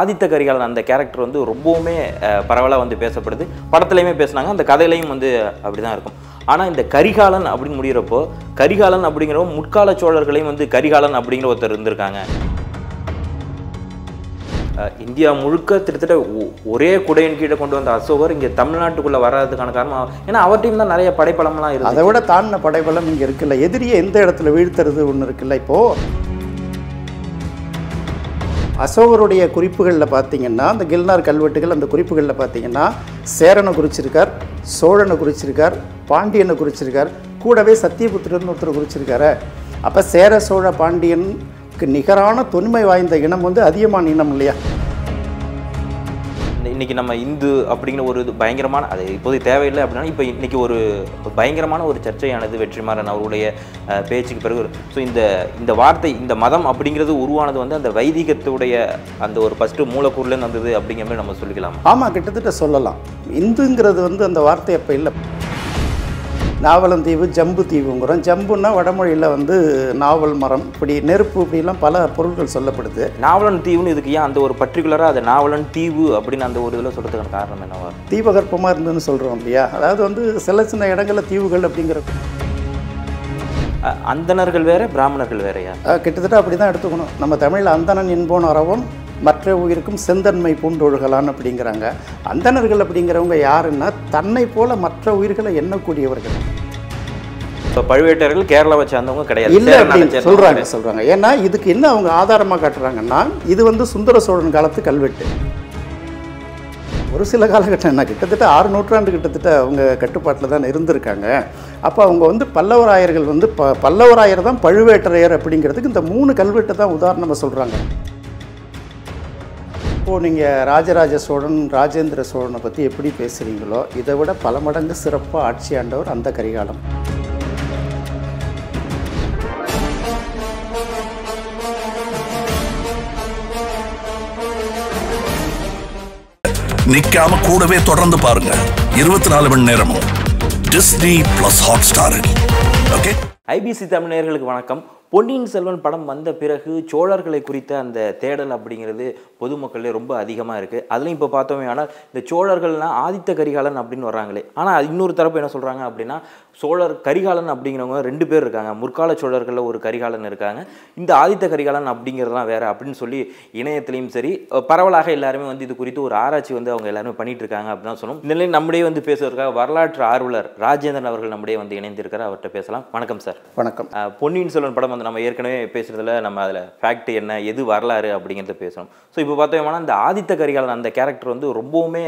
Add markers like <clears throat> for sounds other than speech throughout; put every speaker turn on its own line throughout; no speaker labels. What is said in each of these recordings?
ஆதித்த கரிகாலன் அந்த கேரக்டர் வந்து ரொம்பவுமே பரவலாக வந்து பேசப்படுது படத்துலையுமே பேசினாங்க அந்த கதையிலையும் வந்து அப்படி தான் இருக்கும் ஆனால் இந்த கரிகாலன் அப்படின்னு முடிகிறப்போ கரிகாலன் அப்படிங்கிறவங்க முற்கால சோழர்களையும் வந்து கரிகாலன் அப்படிங்கிற ஒருத்தர் இருந்திருக்காங்க இந்தியா முழுக்க கிட்டத்தட்ட ஒரே குடையின் கீழே கொண்டு வந்த அசோகர் இங்கே தமிழ்நாட்டுக்குள்ளே வராதுக்கான காரணம்
ஏன்னா அவர்கிட்டையும் தான் நிறைய படைப்பலம்லாம் இருக்குது அதை விட தாண்டின படைப்பலம் இங்கே இருக்குல்ல எதிரியை எந்த இடத்துல வீழ்த்துறது ஒன்று இருக்குல்ல இப்போது அசோகருடைய குறிப்புகளில் பார்த்தீங்கன்னா அந்த கில்னார் கல்வெட்டுகள் அந்த குறிப்புகளில் பார்த்தீங்கன்னா சேரனை குறிச்சிருக்கார் சோழனை குறிச்சிருக்கார் பாண்டியனை குறிச்சிருக்கார் கூடவே சத்தியபுத்திரன் ஒருத்தர் குறிச்சிருக்காரு அப்போ சேர சோழ பாண்டியனுக்கு நிகரான தொன்மை வாய்ந்த இனம் வந்து அதிகமான இனம் இல்லையா
இன்றைக்கி நம்ம இந்து அப்படிங்கிற ஒரு இது பயங்கரமான அது இப்போதைக்கு தேவையில்லை அப்படின்னா இப்போ இன்றைக்கி ஒரு பயங்கரமான ஒரு சர்ச்சையானது வெற்றிமாறன் அவருடைய பேச்சுக்கு பிறகு ஸோ இந்த இந்த வார்த்தை இந்த மதம் அப்படிங்கிறது உருவானது வந்து அந்த வைதிகத்துடைய அந்த ஒரு ஃபஸ்ட்டு மூலக்கூறுலேருந்து வந்தது அப்படிங்கிற மாதிரி நம்ம சொல்லிக்கலாம்
ஆமாம் கிட்டத்தட்ட சொல்லலாம் இந்துங்கிறது வந்து அந்த வார்த்தை அப்போ இல்லை தீவு ஜம்பு தீவுங்கிறோம் ஜம்புன்னா வடமொழியில் வந்து நாவல் மரம் இப்படி நெருப்பு இப்படிலாம் பல பொருட்கள் சொல்லப்படுது
நாவலன் தீவுன்னு இதுக்கு ஏன் அந்த ஒரு பர்டிகுலராக அது நாவலன் தீவு அப்படின்னு அந்த ஒரு இதில் சொல்கிறதுக்கான காரணம் என்னவா
தீபகற்பமாக இருந்ததுன்னு சொல்கிறோம் இல்லையா அதாவது வந்து சில சின்ன இடங்களில் தீவுகள் அப்படிங்கிற
அந்தனர்கள் வேற பிராமணர்கள் வேறையா
கிட்டத்தட்ட அப்படி தான் எடுத்துக்கணும் நம்ம தமிழில் அந்தனன் இன்போன் அறவும் மற்ற உயிருக்கும் செந்தன்மை பூண்டொழுகலான் அப்படிங்கிறாங்க அந்தணர்கள் அப்படிங்கிறவங்க யாருன்னா தன்னை போல மற்ற உயிர்களை எண்ணக்கூடியவர்கள்
இப்போ பழுவேட்டர்கள் கேரளாவை சேர்ந்தவங்க கிடையாது இல்லை அப்படின்னு சொல்கிறாங்க சொல்கிறாங்க
ஏன்னா இதுக்கு என்ன அவங்க ஆதாரமாக காட்டுறாங்கன்னா இது வந்து சுந்தர சோழன் காலத்து கல்வெட்டு ஒரு சில காலகட்டம் என்ன கிட்டத்தட்ட ஆறு நூற்றாண்டு கிட்டத்தட்ட அவங்க கட்டுப்பாட்டில் தான் இருந்திருக்காங்க அப்போ அவங்க வந்து பல்லவராயர்கள் வந்து ப பல்லவராயர் தான் பழுவேட்டரையர் அப்படிங்கிறதுக்கு இந்த மூணு கல்வெட்டு தான் உதாரணமாக சொல்கிறாங்க இப்போது நீங்கள் ராஜராஜ சோழன் ராஜேந்திர சோழனை பற்றி எப்படி பேசுகிறீங்களோ இதை விட பல மடங்கு சிறப்பாக ஆட்சி ஆண்டவர் அந்த கரிகாலம் நிற்காம கூடவே தொடர்ந்து பாருங்க இருபத்தி நாலு மணி நேரமும் Disney plus Hotstar
okay IBC தமிழர்களுக்கு வணக்கம் பொன்னியின் செல்வன் படம் வந்த பிறகு சோழர்களை குறித்த அந்த தேடல் அப்படிங்கிறது பொதுமக்களே ரொம்ப அதிகமாக இருக்குது அதுலேயும் இப்போ பார்த்தோமே ஆனால் இந்த சோழர்கள்லாம் ஆதித்த கரிகாலன் அப்படின்னு வர்றாங்களே ஆனால் இன்னொரு தரப்பு என்ன சொல்கிறாங்க அப்படின்னா சோழர் கரிகாலன் அப்படிங்கிறவங்க ரெண்டு பேர் இருக்காங்க முற்கால சோழர்களில் ஒரு கரிகாலன் இருக்காங்க இந்த ஆதித்த கரிகாலன் அப்படிங்கிறதுலாம் வேறு அப்படின்னு சொல்லி இணையத்துலேயும் சரி பரவலாக எல்லாருமே வந்து இது குறித்து ஒரு ஆராய்ச்சி வந்து அவங்க எல்லாருமே பண்ணிகிட்டு இருக்காங்க அப்படின்னு சொல்லணும் இந்த நிலையில் நம்முடைய வந்து பேசுவதற்காக வரலாற்று ஆர்வலர் ராஜேந்திரன் அவர்கள் நம்முடைய வந்து இணைந்திருக்கிறார் அவர்கிட்ட பேசலாம் வணக்கம் சார் வணக்கம் பொன்னியின் செல்வன் படம் வந்து நம்ம ஏற்கனவே பேசுகிறதுல நம்ம அதில் ஃபேக்ட் என்ன எது வரலாறு அப்படிங்கிறத பேசணும் ஸோ இப்போ பார்த்தோம்னா இந்த ஆதித்த கரிகாலன் அந்த கேரக்டர் வந்து ரொம்பவுமே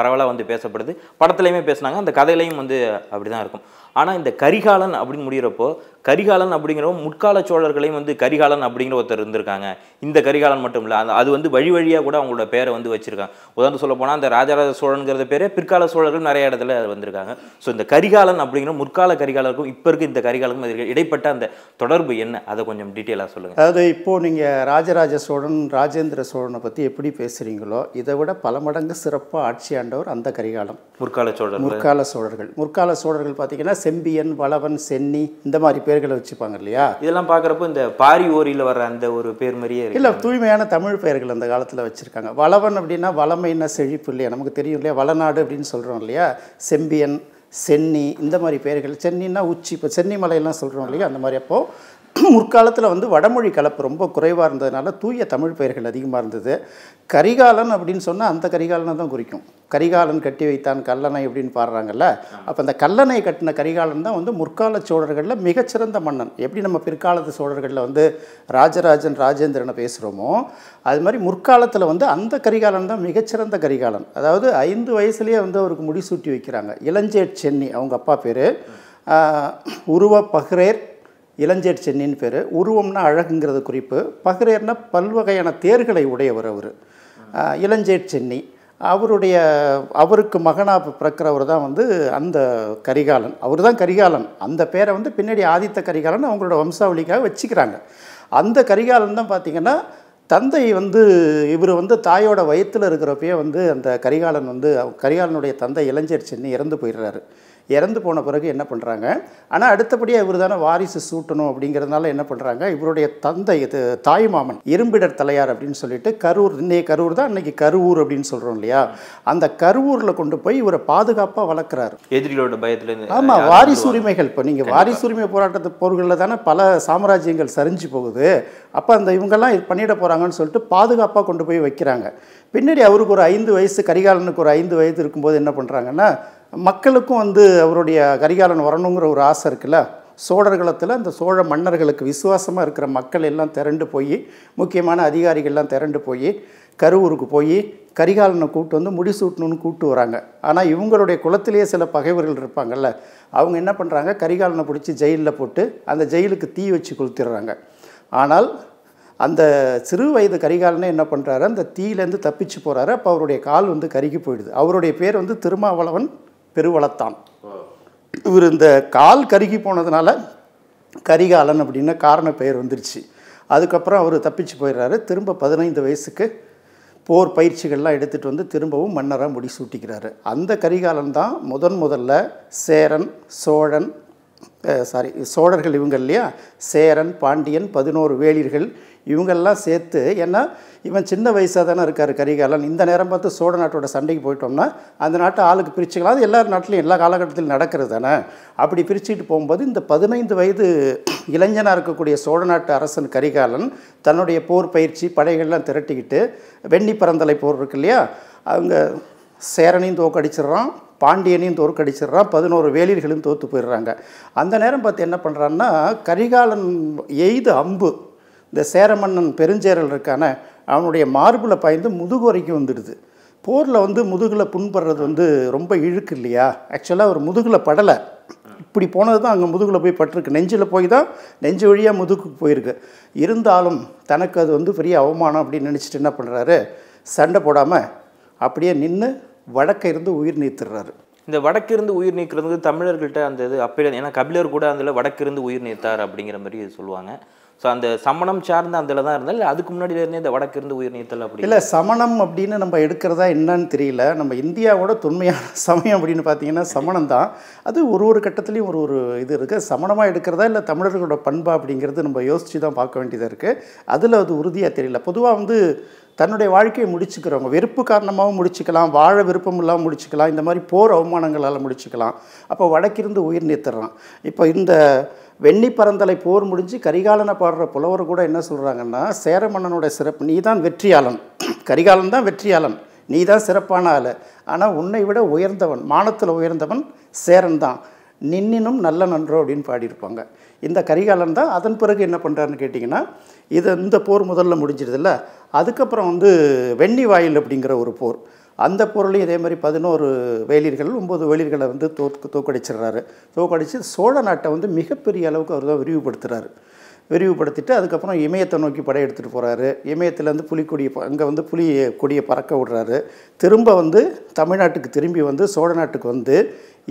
பரவலாக வந்து பேசப்படுது படத்துலையுமே பேசினாங்க அந்த கதையிலையும் வந்து அப்படி தான் இருக்கும் ஆனால் இந்த கரிகாலன் அப்படின்னு முடிகிறப்போ கரிகாலன் அப்படிங்கிறவங்க முற்கால சோழர்களையும் வந்து கரிகாலன் அப்படிங்கிற ஒருத்தர் இருந்திருக்காங்க இந்த கரிகாலன் மட்டும் இல்லை அது வந்து வழி வழியாக கூட அவங்களோட பேரை வந்து வச்சுருக்காங்க உதாரணம் சொல்ல போனால் அந்த ராஜராஜ சோழனுங்கிற பேரே பிற்கால சோழர்கள் நிறைய இடத்துல வந்திருக்காங்க ஸோ இந்த கரிகாலன் அப்படிங்கிற முற்கால கரிகாலருக்கும் இப்போ இருக்க இந்த கரிகாலருக்கும் இடைப்பட்ட அந்த தொடர்பு என்ன அதை கொஞ்சம் டீட்டெயிலாக சொல்லுங்கள்
அதாவது இப்போது நீங்கள் ராஜராஜ சோழன் ராஜேந்திர சோழனை பற்றி எப்படி பேசுகிறீங்களோ இதை விட பல மடங்கு சிறப்பாக ஆட்சி ஆண்டவர் அந்த கரிகாலம்
முற்கால சோழர் முற்கால
சோழர்கள் முற்கால சோழர்கள் பார்த்தீங்கன்னா செம்பியன் வளவன் சென்னி இந்த மாதிரி பேர்களை வச்சுப்பாங்க இல்லையா
இதெல்லாம் பார்க்குறப்போ இந்த பாரி ஓரியில் வர அந்த ஒரு பேர் மாதிரியே இல்லை
தூய்மையான தமிழ் பெயர்கள் அந்த காலத்தில் வச்சுருக்காங்க வளவன் அப்படின்னா வளமைன்னா செழிப்பு இல்லையா நமக்கு தெரியும் இல்லையா வளநாடு அப்படின்னு சொல்கிறோம் இல்லையா செம்பியன் சென்னி இந்த மாதிரி பெயர்கள் சென்னின்னா உச்சி இப்போ சென்னி மலையெல்லாம் சொல்கிறோம் இல்லையா அந்த மாதிரி அப்போது <clears throat> முற்காலத்தில் வந்து வடமொழி கலப்பு ரொம்ப குறைவாக இருந்ததுனால தூய தமிழ் பெயர்கள் அதிகமாக இருந்தது கரிகாலன் அப்படின்னு சொன்னால் அந்த கரிகாலனை தான் குறிக்கும் கரிகாலன் கட்டி வைத்தான் கல்லணை அப்படின்னு பாடுறாங்கல்ல அப்போ அந்த கல்லணை கட்டின கரிகாலன் தான் வந்து முற்கால சோழர்களில் மிகச்சிறந்த மன்னன் எப்படி நம்ம பிற்காலத்து சோழர்களில் வந்து ராஜராஜன் ராஜேந்திரனை பேசுகிறோமோ அது மாதிரி முற்காலத்தில் வந்து அந்த கரிகாலன் தான் மிகச்சிறந்த கரிகாலன் அதாவது ஐந்து வயசுலேயே வந்து அவருக்கு முடிசூட்டி வைக்கிறாங்க இளஞ்சேட் சென்னி அவங்க அப்பா பேர் உருவ பஹ்ரேர் இளஞ்சேட் சென்னின்னு பேர் உருவம்னா அழகுங்கிறது குறிப்பு பகிரேர்னா பல்வகையான தேர்களை உடையவர் அவர் இளஞ்சேட் சென்னி அவருடைய அவருக்கு மகனாக பிறக்கிறவர் தான் வந்து அந்த கரிகாலன் அவர் தான் கரிகாலன் அந்த பேரை வந்து பின்னாடி ஆதித்த கரிகாலன் அவங்களோட வம்சாவளிக்காக வச்சுக்கிறாங்க அந்த கரிகாலன் தான் பார்த்திங்கன்னா தந்தை வந்து இவர் வந்து தாயோட வயத்தில் இருக்கிறப்பயே வந்து அந்த கரிகாலன் வந்து கரிகாலனுடைய தந்தை இளஞ்சர் சென்னி இறந்து போயிடுறாரு இறந்து போன பிறகு என்ன பண்ணுறாங்க ஆனால் அடுத்தபடியாக இவர் தானே வாரிசு சூட்டணும் அப்படிங்கிறதுனால என்ன பண்ணுறாங்க இவருடைய தந்தை இது தாய்மாமன் இரும்பிடர் தலையார் அப்படின்னு சொல்லிட்டு கரூர் இன்றைய கரூர் தான் அன்னைக்கு கருவூர் அப்படின்னு சொல்கிறோம் இல்லையா அந்த கருவூரில் கொண்டு போய் இவரை பாதுகாப்பாக வளர்க்குறாரு
எதிரிகளோட பயத்தில் ஆமாம்
வாரிசு உரிமைகள் இப்போ நீங்கள் வாரிசு உரிமை போராட்டத்து போர்களில் தானே பல சாம்ராஜ்யங்கள் சரிஞ்சு போகுது அப்போ அந்த இவங்கெல்லாம் இது பண்ணிட போகிறாங்கன்னு சொல்லிட்டு பாதுகாப்பாக கொண்டு போய் வைக்கிறாங்க பின்னாடி அவருக்கு ஒரு ஐந்து வயசு கரிகாலனுக்கு ஒரு ஐந்து வயது இருக்கும்போது என்ன பண்ணுறாங்கன்னா மக்களுக்கும் வந்து அவருடைய கரிகாலன் வரணுங்கிற ஒரு ஆசை இருக்குல்ல சோழர்களத்தில் அந்த சோழ மன்னர்களுக்கு விசுவாசமாக இருக்கிற மக்கள் எல்லாம் திரண்டு போய் முக்கியமான அதிகாரிகள்லாம் திரண்டு போய் கருவூருக்கு போய் கரிகாலனை கூப்பிட்டு வந்து முடிசூட்டணும்னு கூப்பிட்டு வராங்க ஆனால் இவங்களுடைய குளத்திலேயே சில பகைவர்கள் இருப்பாங்கல்ல அவங்க என்ன பண்ணுறாங்க கரிகாலனை பிடிச்சி ஜெயிலில் போட்டு அந்த ஜெயிலுக்கு தீ வச்சு கொளுத்திடுறாங்க ஆனால் அந்த சிறு வயது கரிகாலனே என்ன பண்ணுறாரு அந்த தீயிலேருந்து தப்பிச்சு போகிறாரு அப்போ அவருடைய கால் வந்து கருகி போயிடுது அவருடைய பேர் வந்து திருமாவளவன் பெருவளத்தான் இவர் இந்த கால் கருகி போனதுனால கரிகாலன் அப்படின்னு காரண பெயர் வந்துருச்சு அதுக்கப்புறம் அவர் தப்பிச்சு போயிடுறாரு திரும்ப பதினைந்து வயசுக்கு போர் பயிற்சிகள்லாம் எடுத்துகிட்டு வந்து திரும்பவும் மன்னராக முடிசூட்டிக்கிறாரு அந்த கரிகாலன் தான் முதன் முதல்ல சேரன் சோழன் சாரி சோழர்கள் இவங்க இல்லையா சேரன் பாண்டியன் பதினோரு வேளிர்கள் இவங்கெல்லாம் சேர்த்து ஏன்னா இவன் சின்ன வயசாக தானே இருக்கார் கரிகாலன் இந்த நேரம் பார்த்து சோழ நாட்டோட சண்டைக்கு போயிட்டோம்னா அந்த நாட்டை ஆளுக்கு பிரிச்சுக்கலாம் அது எல்லார் நாட்டிலையும் எல்லா காலகட்டத்திலும் நடக்கிறது தானே அப்படி பிரிச்சுக்கிட்டு போகும்போது இந்த பதினைந்து வயது இளைஞனாக இருக்கக்கூடிய சோழ நாட்டு அரசன் கரிகாலன் தன்னுடைய போர் பயிற்சி படைகள்லாம் திரட்டிக்கிட்டு வெண்ணி பரந்தலை போர் இருக்கு இல்லையா அவங்க சேரனையும் தோக்கடிச்சிட்றான் பாண்டியனையும் தோற்கடிச்சிடுறான் பதினோரு வேலிர்களும் தோற்று போயிடுறாங்க அந்த நேரம் பார்த்து என்ன பண்ணுறான்னா கரிகாலன் எய்து அம்பு இந்த சேரமன்னன் பெருஞ்சேரல் இருக்கான அவனுடைய மார்பில் பாய்ந்து முதுகு வரைக்கும் வந்துடுது போரில் வந்து முதுகில் புண்படுறது வந்து ரொம்ப இழுக்கு இல்லையா ஆக்சுவலாக அவர் முதுகில் படலை இப்படி போனது தான் அங்கே முதுகில் போய் பட்டிருக்கு நெஞ்சில் போய் தான் நெஞ்சு வழியாக முதுகுக்கு போயிருக்கு இருந்தாலும் தனக்கு அது வந்து பெரிய அவமானம் அப்படின்னு நினச்சிட்டு என்ன பண்ணுறாரு சண்டை போடாமல் அப்படியே நின்று வடக்கே இருந்து உயிர் நீத்துடுறாரு
இந்த வடக்கிருந்து உயிர் நீக்கிறது தமிழர்கள்ட்ட அந்த இது அப்படியே ஏன்னா கபிலர் கூட அதில் வடக்கிருந்து உயிர் நீத்தார் அப்படிங்கிற மாதிரி சொல்லுவாங்க ஸோ அந்த சமணம் சார்ந்த அந்த தான் இருந்தால் இல்லை அதுக்கு முன்னாடி இருந்தே இந்த வடக்கு இருந்து உயிர் நீத்தல் அப்படி இல்லை
சமணம் அப்படின்னு நம்ம எடுக்கிறதா என்னன்னு தெரியல நம்ம இந்தியாவோட தொன்மையான <laughs> சமயம் அப்படின்னு பார்த்தீங்கன்னா சமணம் தான் அது ஒரு ஒரு கட்டத்துலேயும் ஒரு ஒரு இது இருக்குது சமணமாக எடுக்கிறதா இல்லை தமிழர்களோட பண்பா அப்படிங்கிறது நம்ம யோசித்து தான் பார்க்க வேண்டியதாக இருக்குது அதில் அது உறுதியாக தெரியல பொதுவாக வந்து தன்னுடைய வாழ்க்கையை முடிச்சுக்கிறவங்க வெறுப்பு காரணமாகவும் முடிச்சுக்கலாம் வாழ விருப்பம் இல்லாமல் முடிச்சுக்கலாம் இந்த மாதிரி போர் அவமானங்களால் முடிச்சுக்கலாம் அப்போ வடக்கிருந்து உயிர் நீத்துறான் இப்போ இந்த வெண்ணி பரந்தலை போர் முடிஞ்சு கரிகாலனை பாடுற புலவர் கூட என்ன சொல்கிறாங்கன்னா சேரமன்னனுடைய சிறப்பு நீ தான் வெற்றியாளன் கரிகாலன் தான் வெற்றியாளன் நீ தான் சிறப்பான ஆள் ஆனால் உன்னை விட உயர்ந்தவன் மானத்தில் உயர்ந்தவன் சேரன் தான் நின்னும் நல்ல நன்றோ அப்படின்னு பாடியிருப்பாங்க இந்த கரிகாலன் தான் அதன் பிறகு என்ன பண்ணுறாருன்னு கேட்டிங்கன்னா இது இந்த போர் முதல்ல முடிஞ்சிடுதுல்ல அதுக்கப்புறம் வந்து வெண்ணி வாயில் அப்படிங்கிற ஒரு போர் அந்த பொருளையும் இதே மாதிரி பதினோரு வேலியர்கள் ஒம்பது வேலியர்களை வந்து தோற்கு தோக்கடிச்சிடுறாரு தோக்கடிச்சு சோழ நாட்டை வந்து மிகப்பெரிய அளவுக்கு அவர் தான் விரிவுபடுத்துகிறாரு விரிவுபடுத்திட்டு அதுக்கப்புறம் இமயத்தை நோக்கி படையெடுத்துகிட்டு போகிறாரு இமயத்துலேருந்து புலிக்கொடியை அங்கே வந்து புலி கொடியை பறக்க விடுறாரு திரும்ப வந்து தமிழ்நாட்டுக்கு திரும்பி வந்து சோழ நாட்டுக்கு வந்து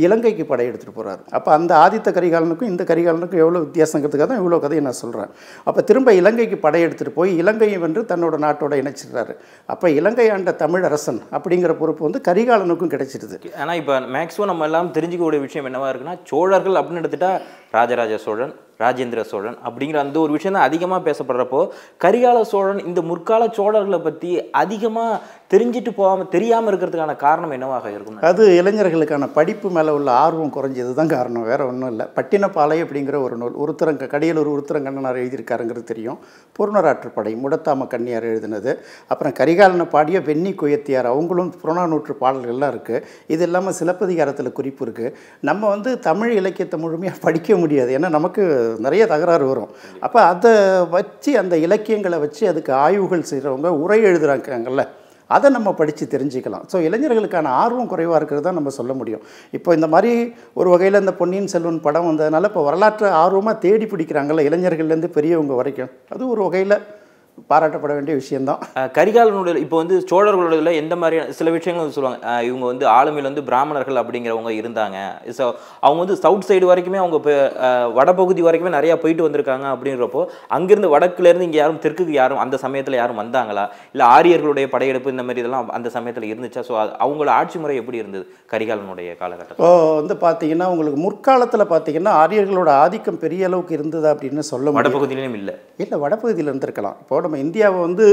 இலங்கைக்கு படையெடுத்துட்டு போகிறாரு அப்போ அந்த ஆதித்த கரிகாலனுக்கும் இந்த கரிகாலனுக்கும் எவ்வளோ வித்தியாசங்கிறதுக்காக தான் இவ்வளோ கதையை நான் சொல்கிறேன் அப்போ திரும்ப இலங்கைக்கு படையெடுத்துட்டு போய் இலங்கையை வென்று தன்னோட நாட்டோட இணைச்சிடுறாரு அப்போ இலங்கை ஆண்ட தமிழரசன் அப்படிங்கிற பொறுப்பு வந்து கரிகாலனுக்கும் கிடைச்சிடுது
ஆனால் இப்போ மேக்ஸிமம் நம்ம எல்லாம் தெரிஞ்சுக்கக்கூடிய விஷயம் என்னவா இருக்குன்னா சோழர்கள் அப்படின்னு எடுத்துட்டா ராஜராஜ சோழன் ராஜேந்திர சோழன் அப்படிங்கிற அந்த ஒரு விஷயம் தான் அதிகமாக பேசப்படுறப்போ கரிகால சோழன் இந்த முற்கால சோழர்களை பற்றி அதிகமாக தெரிஞ்சிட்டு போகாமல் தெரியாமல் இருக்கிறதுக்கான காரணம் என்னவாக இருக்கும்
அது இளைஞர்களுக்கான படிப்பு மேலே உள்ள ஆர்வம் குறைஞ்சது தான் காரணம் வேறு ஒன்றும் இல்லை பட்டினப்பாலை அப்படிங்கிற ஒரு நூல் உருத்தரங்க கடியலூர் உருத்தரங்கண்ணனார் எழுதியிருக்காருங்கிறது தெரியும் பூர்ணராற்றுப்படை முடத்தாம கன்னியார் எழுதினது அப்புறம் கரிகாலனை பாடிய வெண்ணி குயத்தியார் அவங்களும் புறநானூற்று பாடல்கள்லாம் இருக்குது இது இல்லாமல் சிலப்பதிகாரத்தில் குறிப்பு இருக்குது நம்ம வந்து தமிழ் இலக்கியத்தை முழுமையாக படிக்க முடியாது ஏன்னா நமக்கு நிறைய தகராறு வரும் அப்போ அதை வச்சு அந்த இலக்கியங்களை வச்சு அதுக்கு ஆய்வுகள் செய்கிறவங்க உரை எழுதுகிறாங்கல்ல அதை நம்ம படித்து தெரிஞ்சுக்கலாம் ஸோ இளைஞர்களுக்கான ஆர்வம் குறைவாக இருக்கிறது தான் நம்ம சொல்ல முடியும் இப்போ இந்த மாதிரி ஒரு வகையில் இந்த பொன்னியின் செல்வன் படம் வந்ததுனால இப்போ வரலாற்று ஆர்வமாக தேடி பிடிக்கிறாங்கள்ல இளைஞர்கள்லேருந்து பெரியவங்க வரைக்கும் அது ஒரு வகையில் பாராட்டப்பட வேண்டிய விஷயம்தான்
கரிகாலனுடைய இப்போ வந்து சோழர்களுடைய எந்த மாதிரியான சில விஷயங்கள் வந்து சொல்லுவாங்க இவங்க வந்து ஆளுமையில் வந்து பிராமணர்கள் அப்படிங்கிறவங்க இருந்தாங்க ஸோ அவங்க வந்து சவுத் சைடு வரைக்குமே அவங்க இப்போ வடபகுதி வரைக்குமே நிறையா போயிட்டு வந்திருக்காங்க அப்படின்றப்போ அங்கேருந்து வடக்குலேருந்து இங்கே யாரும் தெற்குக்கு யாரும் அந்த சமயத்தில் யாரும் வந்தாங்களா இல்லை ஆரியர்களுடைய படையெடுப்பு இந்த மாதிரி இதெல்லாம் அந்த சமயத்தில் இருந்துச்சா ஸோ அவங்களோட ஆட்சி முறை எப்படி இருந்தது கரிகாலனுடைய காலகட்டம்
இப்போ வந்து பார்த்தீங்கன்னா உங்களுக்கு முற்காலத்தில் பார்த்தீங்கன்னா ஆரியர்களோட ஆதிக்கம் பெரிய அளவுக்கு இருந்தது அப்படின்னு சொல்ல
வடபகுதியிலும் இல்லை
இல்லை வடபகுதியில் இருந்திருக்கலாம் இப்போ சொல்கிறோம் நம்ம இந்தியாவை வந்து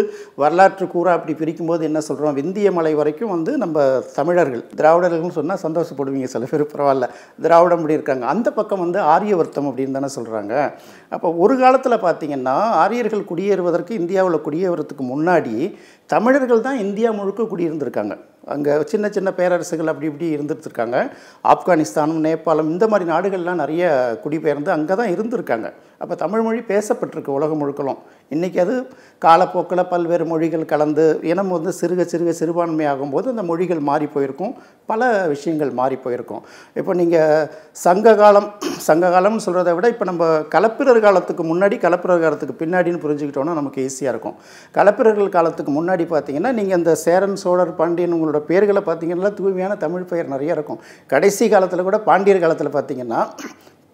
வரலாற்று கூறாக அப்படி பிரிக்கும்போது என்ன சொல்கிறோம் விந்திய மலை வரைக்கும் வந்து நம்ம தமிழர்கள் திராவிடர்கள்னு சொன்னால் சந்தோஷப்படுவீங்க சில பேர் பரவாயில்ல திராவிடம் அப்படி இருக்காங்க அந்த பக்கம் வந்து ஆரிய வர்த்தம் அப்படின்னு தானே சொல்கிறாங்க அப்போ ஒரு காலத்தில் பார்த்திங்கன்னா ஆரியர்கள் குடியேறுவதற்கு இந்தியாவில் குடியேறுவதற்கு முன்னாடி தமிழர்கள் தான் இந்தியா முழுக்க குடியிருந்திருக்காங்க அங்கே சின்ன சின்ன பேரரசுகள் அப்படி இப்படி இருந்துட்டுருக்காங்க ஆப்கானிஸ்தானும் நேபாளம் இந்த மாதிரி நாடுகள்லாம் நிறைய குடிபெயர்ந்து அங்கே தான் இருந்திருக்காங்க அப்போ தமிழ்மொழி பேசப்பட்டிருக்கு உலகம் முழுக்கலும் இன்றைக்கி அது காலப்போக்கில் பல்வேறு மொழிகள் கலந்து இனம் வந்து சிறுக சிறுக சிறுபான்மையாகும் போது அந்த மொழிகள் மாறி போயிருக்கும் பல விஷயங்கள் மாறி போயிருக்கும் இப்போ நீங்கள் சங்க காலம் சங்க காலம்னு சொல்கிறத விட இப்போ நம்ம கலப்பிரர் காலத்துக்கு முன்னாடி கலப்பிரர் காலத்துக்கு பின்னாடின்னு புரிஞ்சுக்கிட்டோன்னா நமக்கு ஈஸியாக இருக்கும் கலப்பிரர்கள் காலத்துக்கு முன்னாடி பார்த்தீங்கன்னா நீங்கள் இந்த சேரன் சோழர் பாண்டியன் உங்களோட பேர்களை பார்த்தீங்கன்னா தூய்மையான தமிழ் பெயர் நிறைய இருக்கும் கடைசி காலத்தில் கூட பாண்டியர் காலத்தில் பார்த்தீங்கன்னா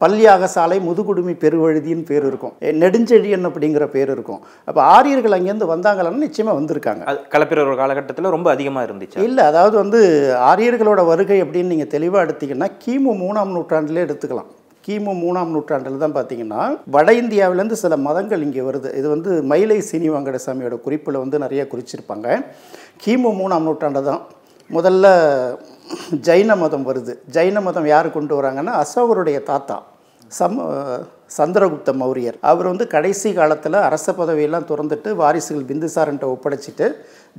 பள்ளியாக சாலை முதுகுடுமி பெருவழுதின்னு பேர் இருக்கும் நெடுஞ்செழியன் அப்படிங்கிற பேர் இருக்கும் அப்போ ஆரியர்கள் அங்கேருந்து வந்தாங்களான்னு நிச்சயமாக வந்திருக்காங்க
கலப்பிரர் காலகட்டத்தில் ரொம்ப அதிகமாக இருந்துச்சு
இல்லை அதாவது வந்து ஆரியர்களோட வருகை அப்படின்னு நீங்கள் தெளிவாக எடுத்திங்கன்னா கிமு மூணாம் நூற்றாண்டிலே எடுத்துக்கலாம் கிமு மூணாம் நூற்றாண்டில் தான் பார்த்தீங்கன்னா வட இந்தியாவிலேருந்து சில மதங்கள் இங்கே வருது இது வந்து மயிலை சீனிவாங்கடசாமியோட குறிப்பில் வந்து நிறைய குறிச்சிருப்பாங்க கிமு மூணாம் நூற்றாண்டு தான் முதல்ல ஜைன மதம் வருது ஜைன மதம் யார் கொண்டு வராங்கன்னா அசோகருடைய தாத்தா சம் சந்திரகுப்த மௌரியர் அவர் வந்து கடைசி காலத்தில் அரச பதவியெல்லாம் திறந்துட்டு வாரிசுகள் பிந்துசாரன்ட்ட ஒப்படைச்சிட்டு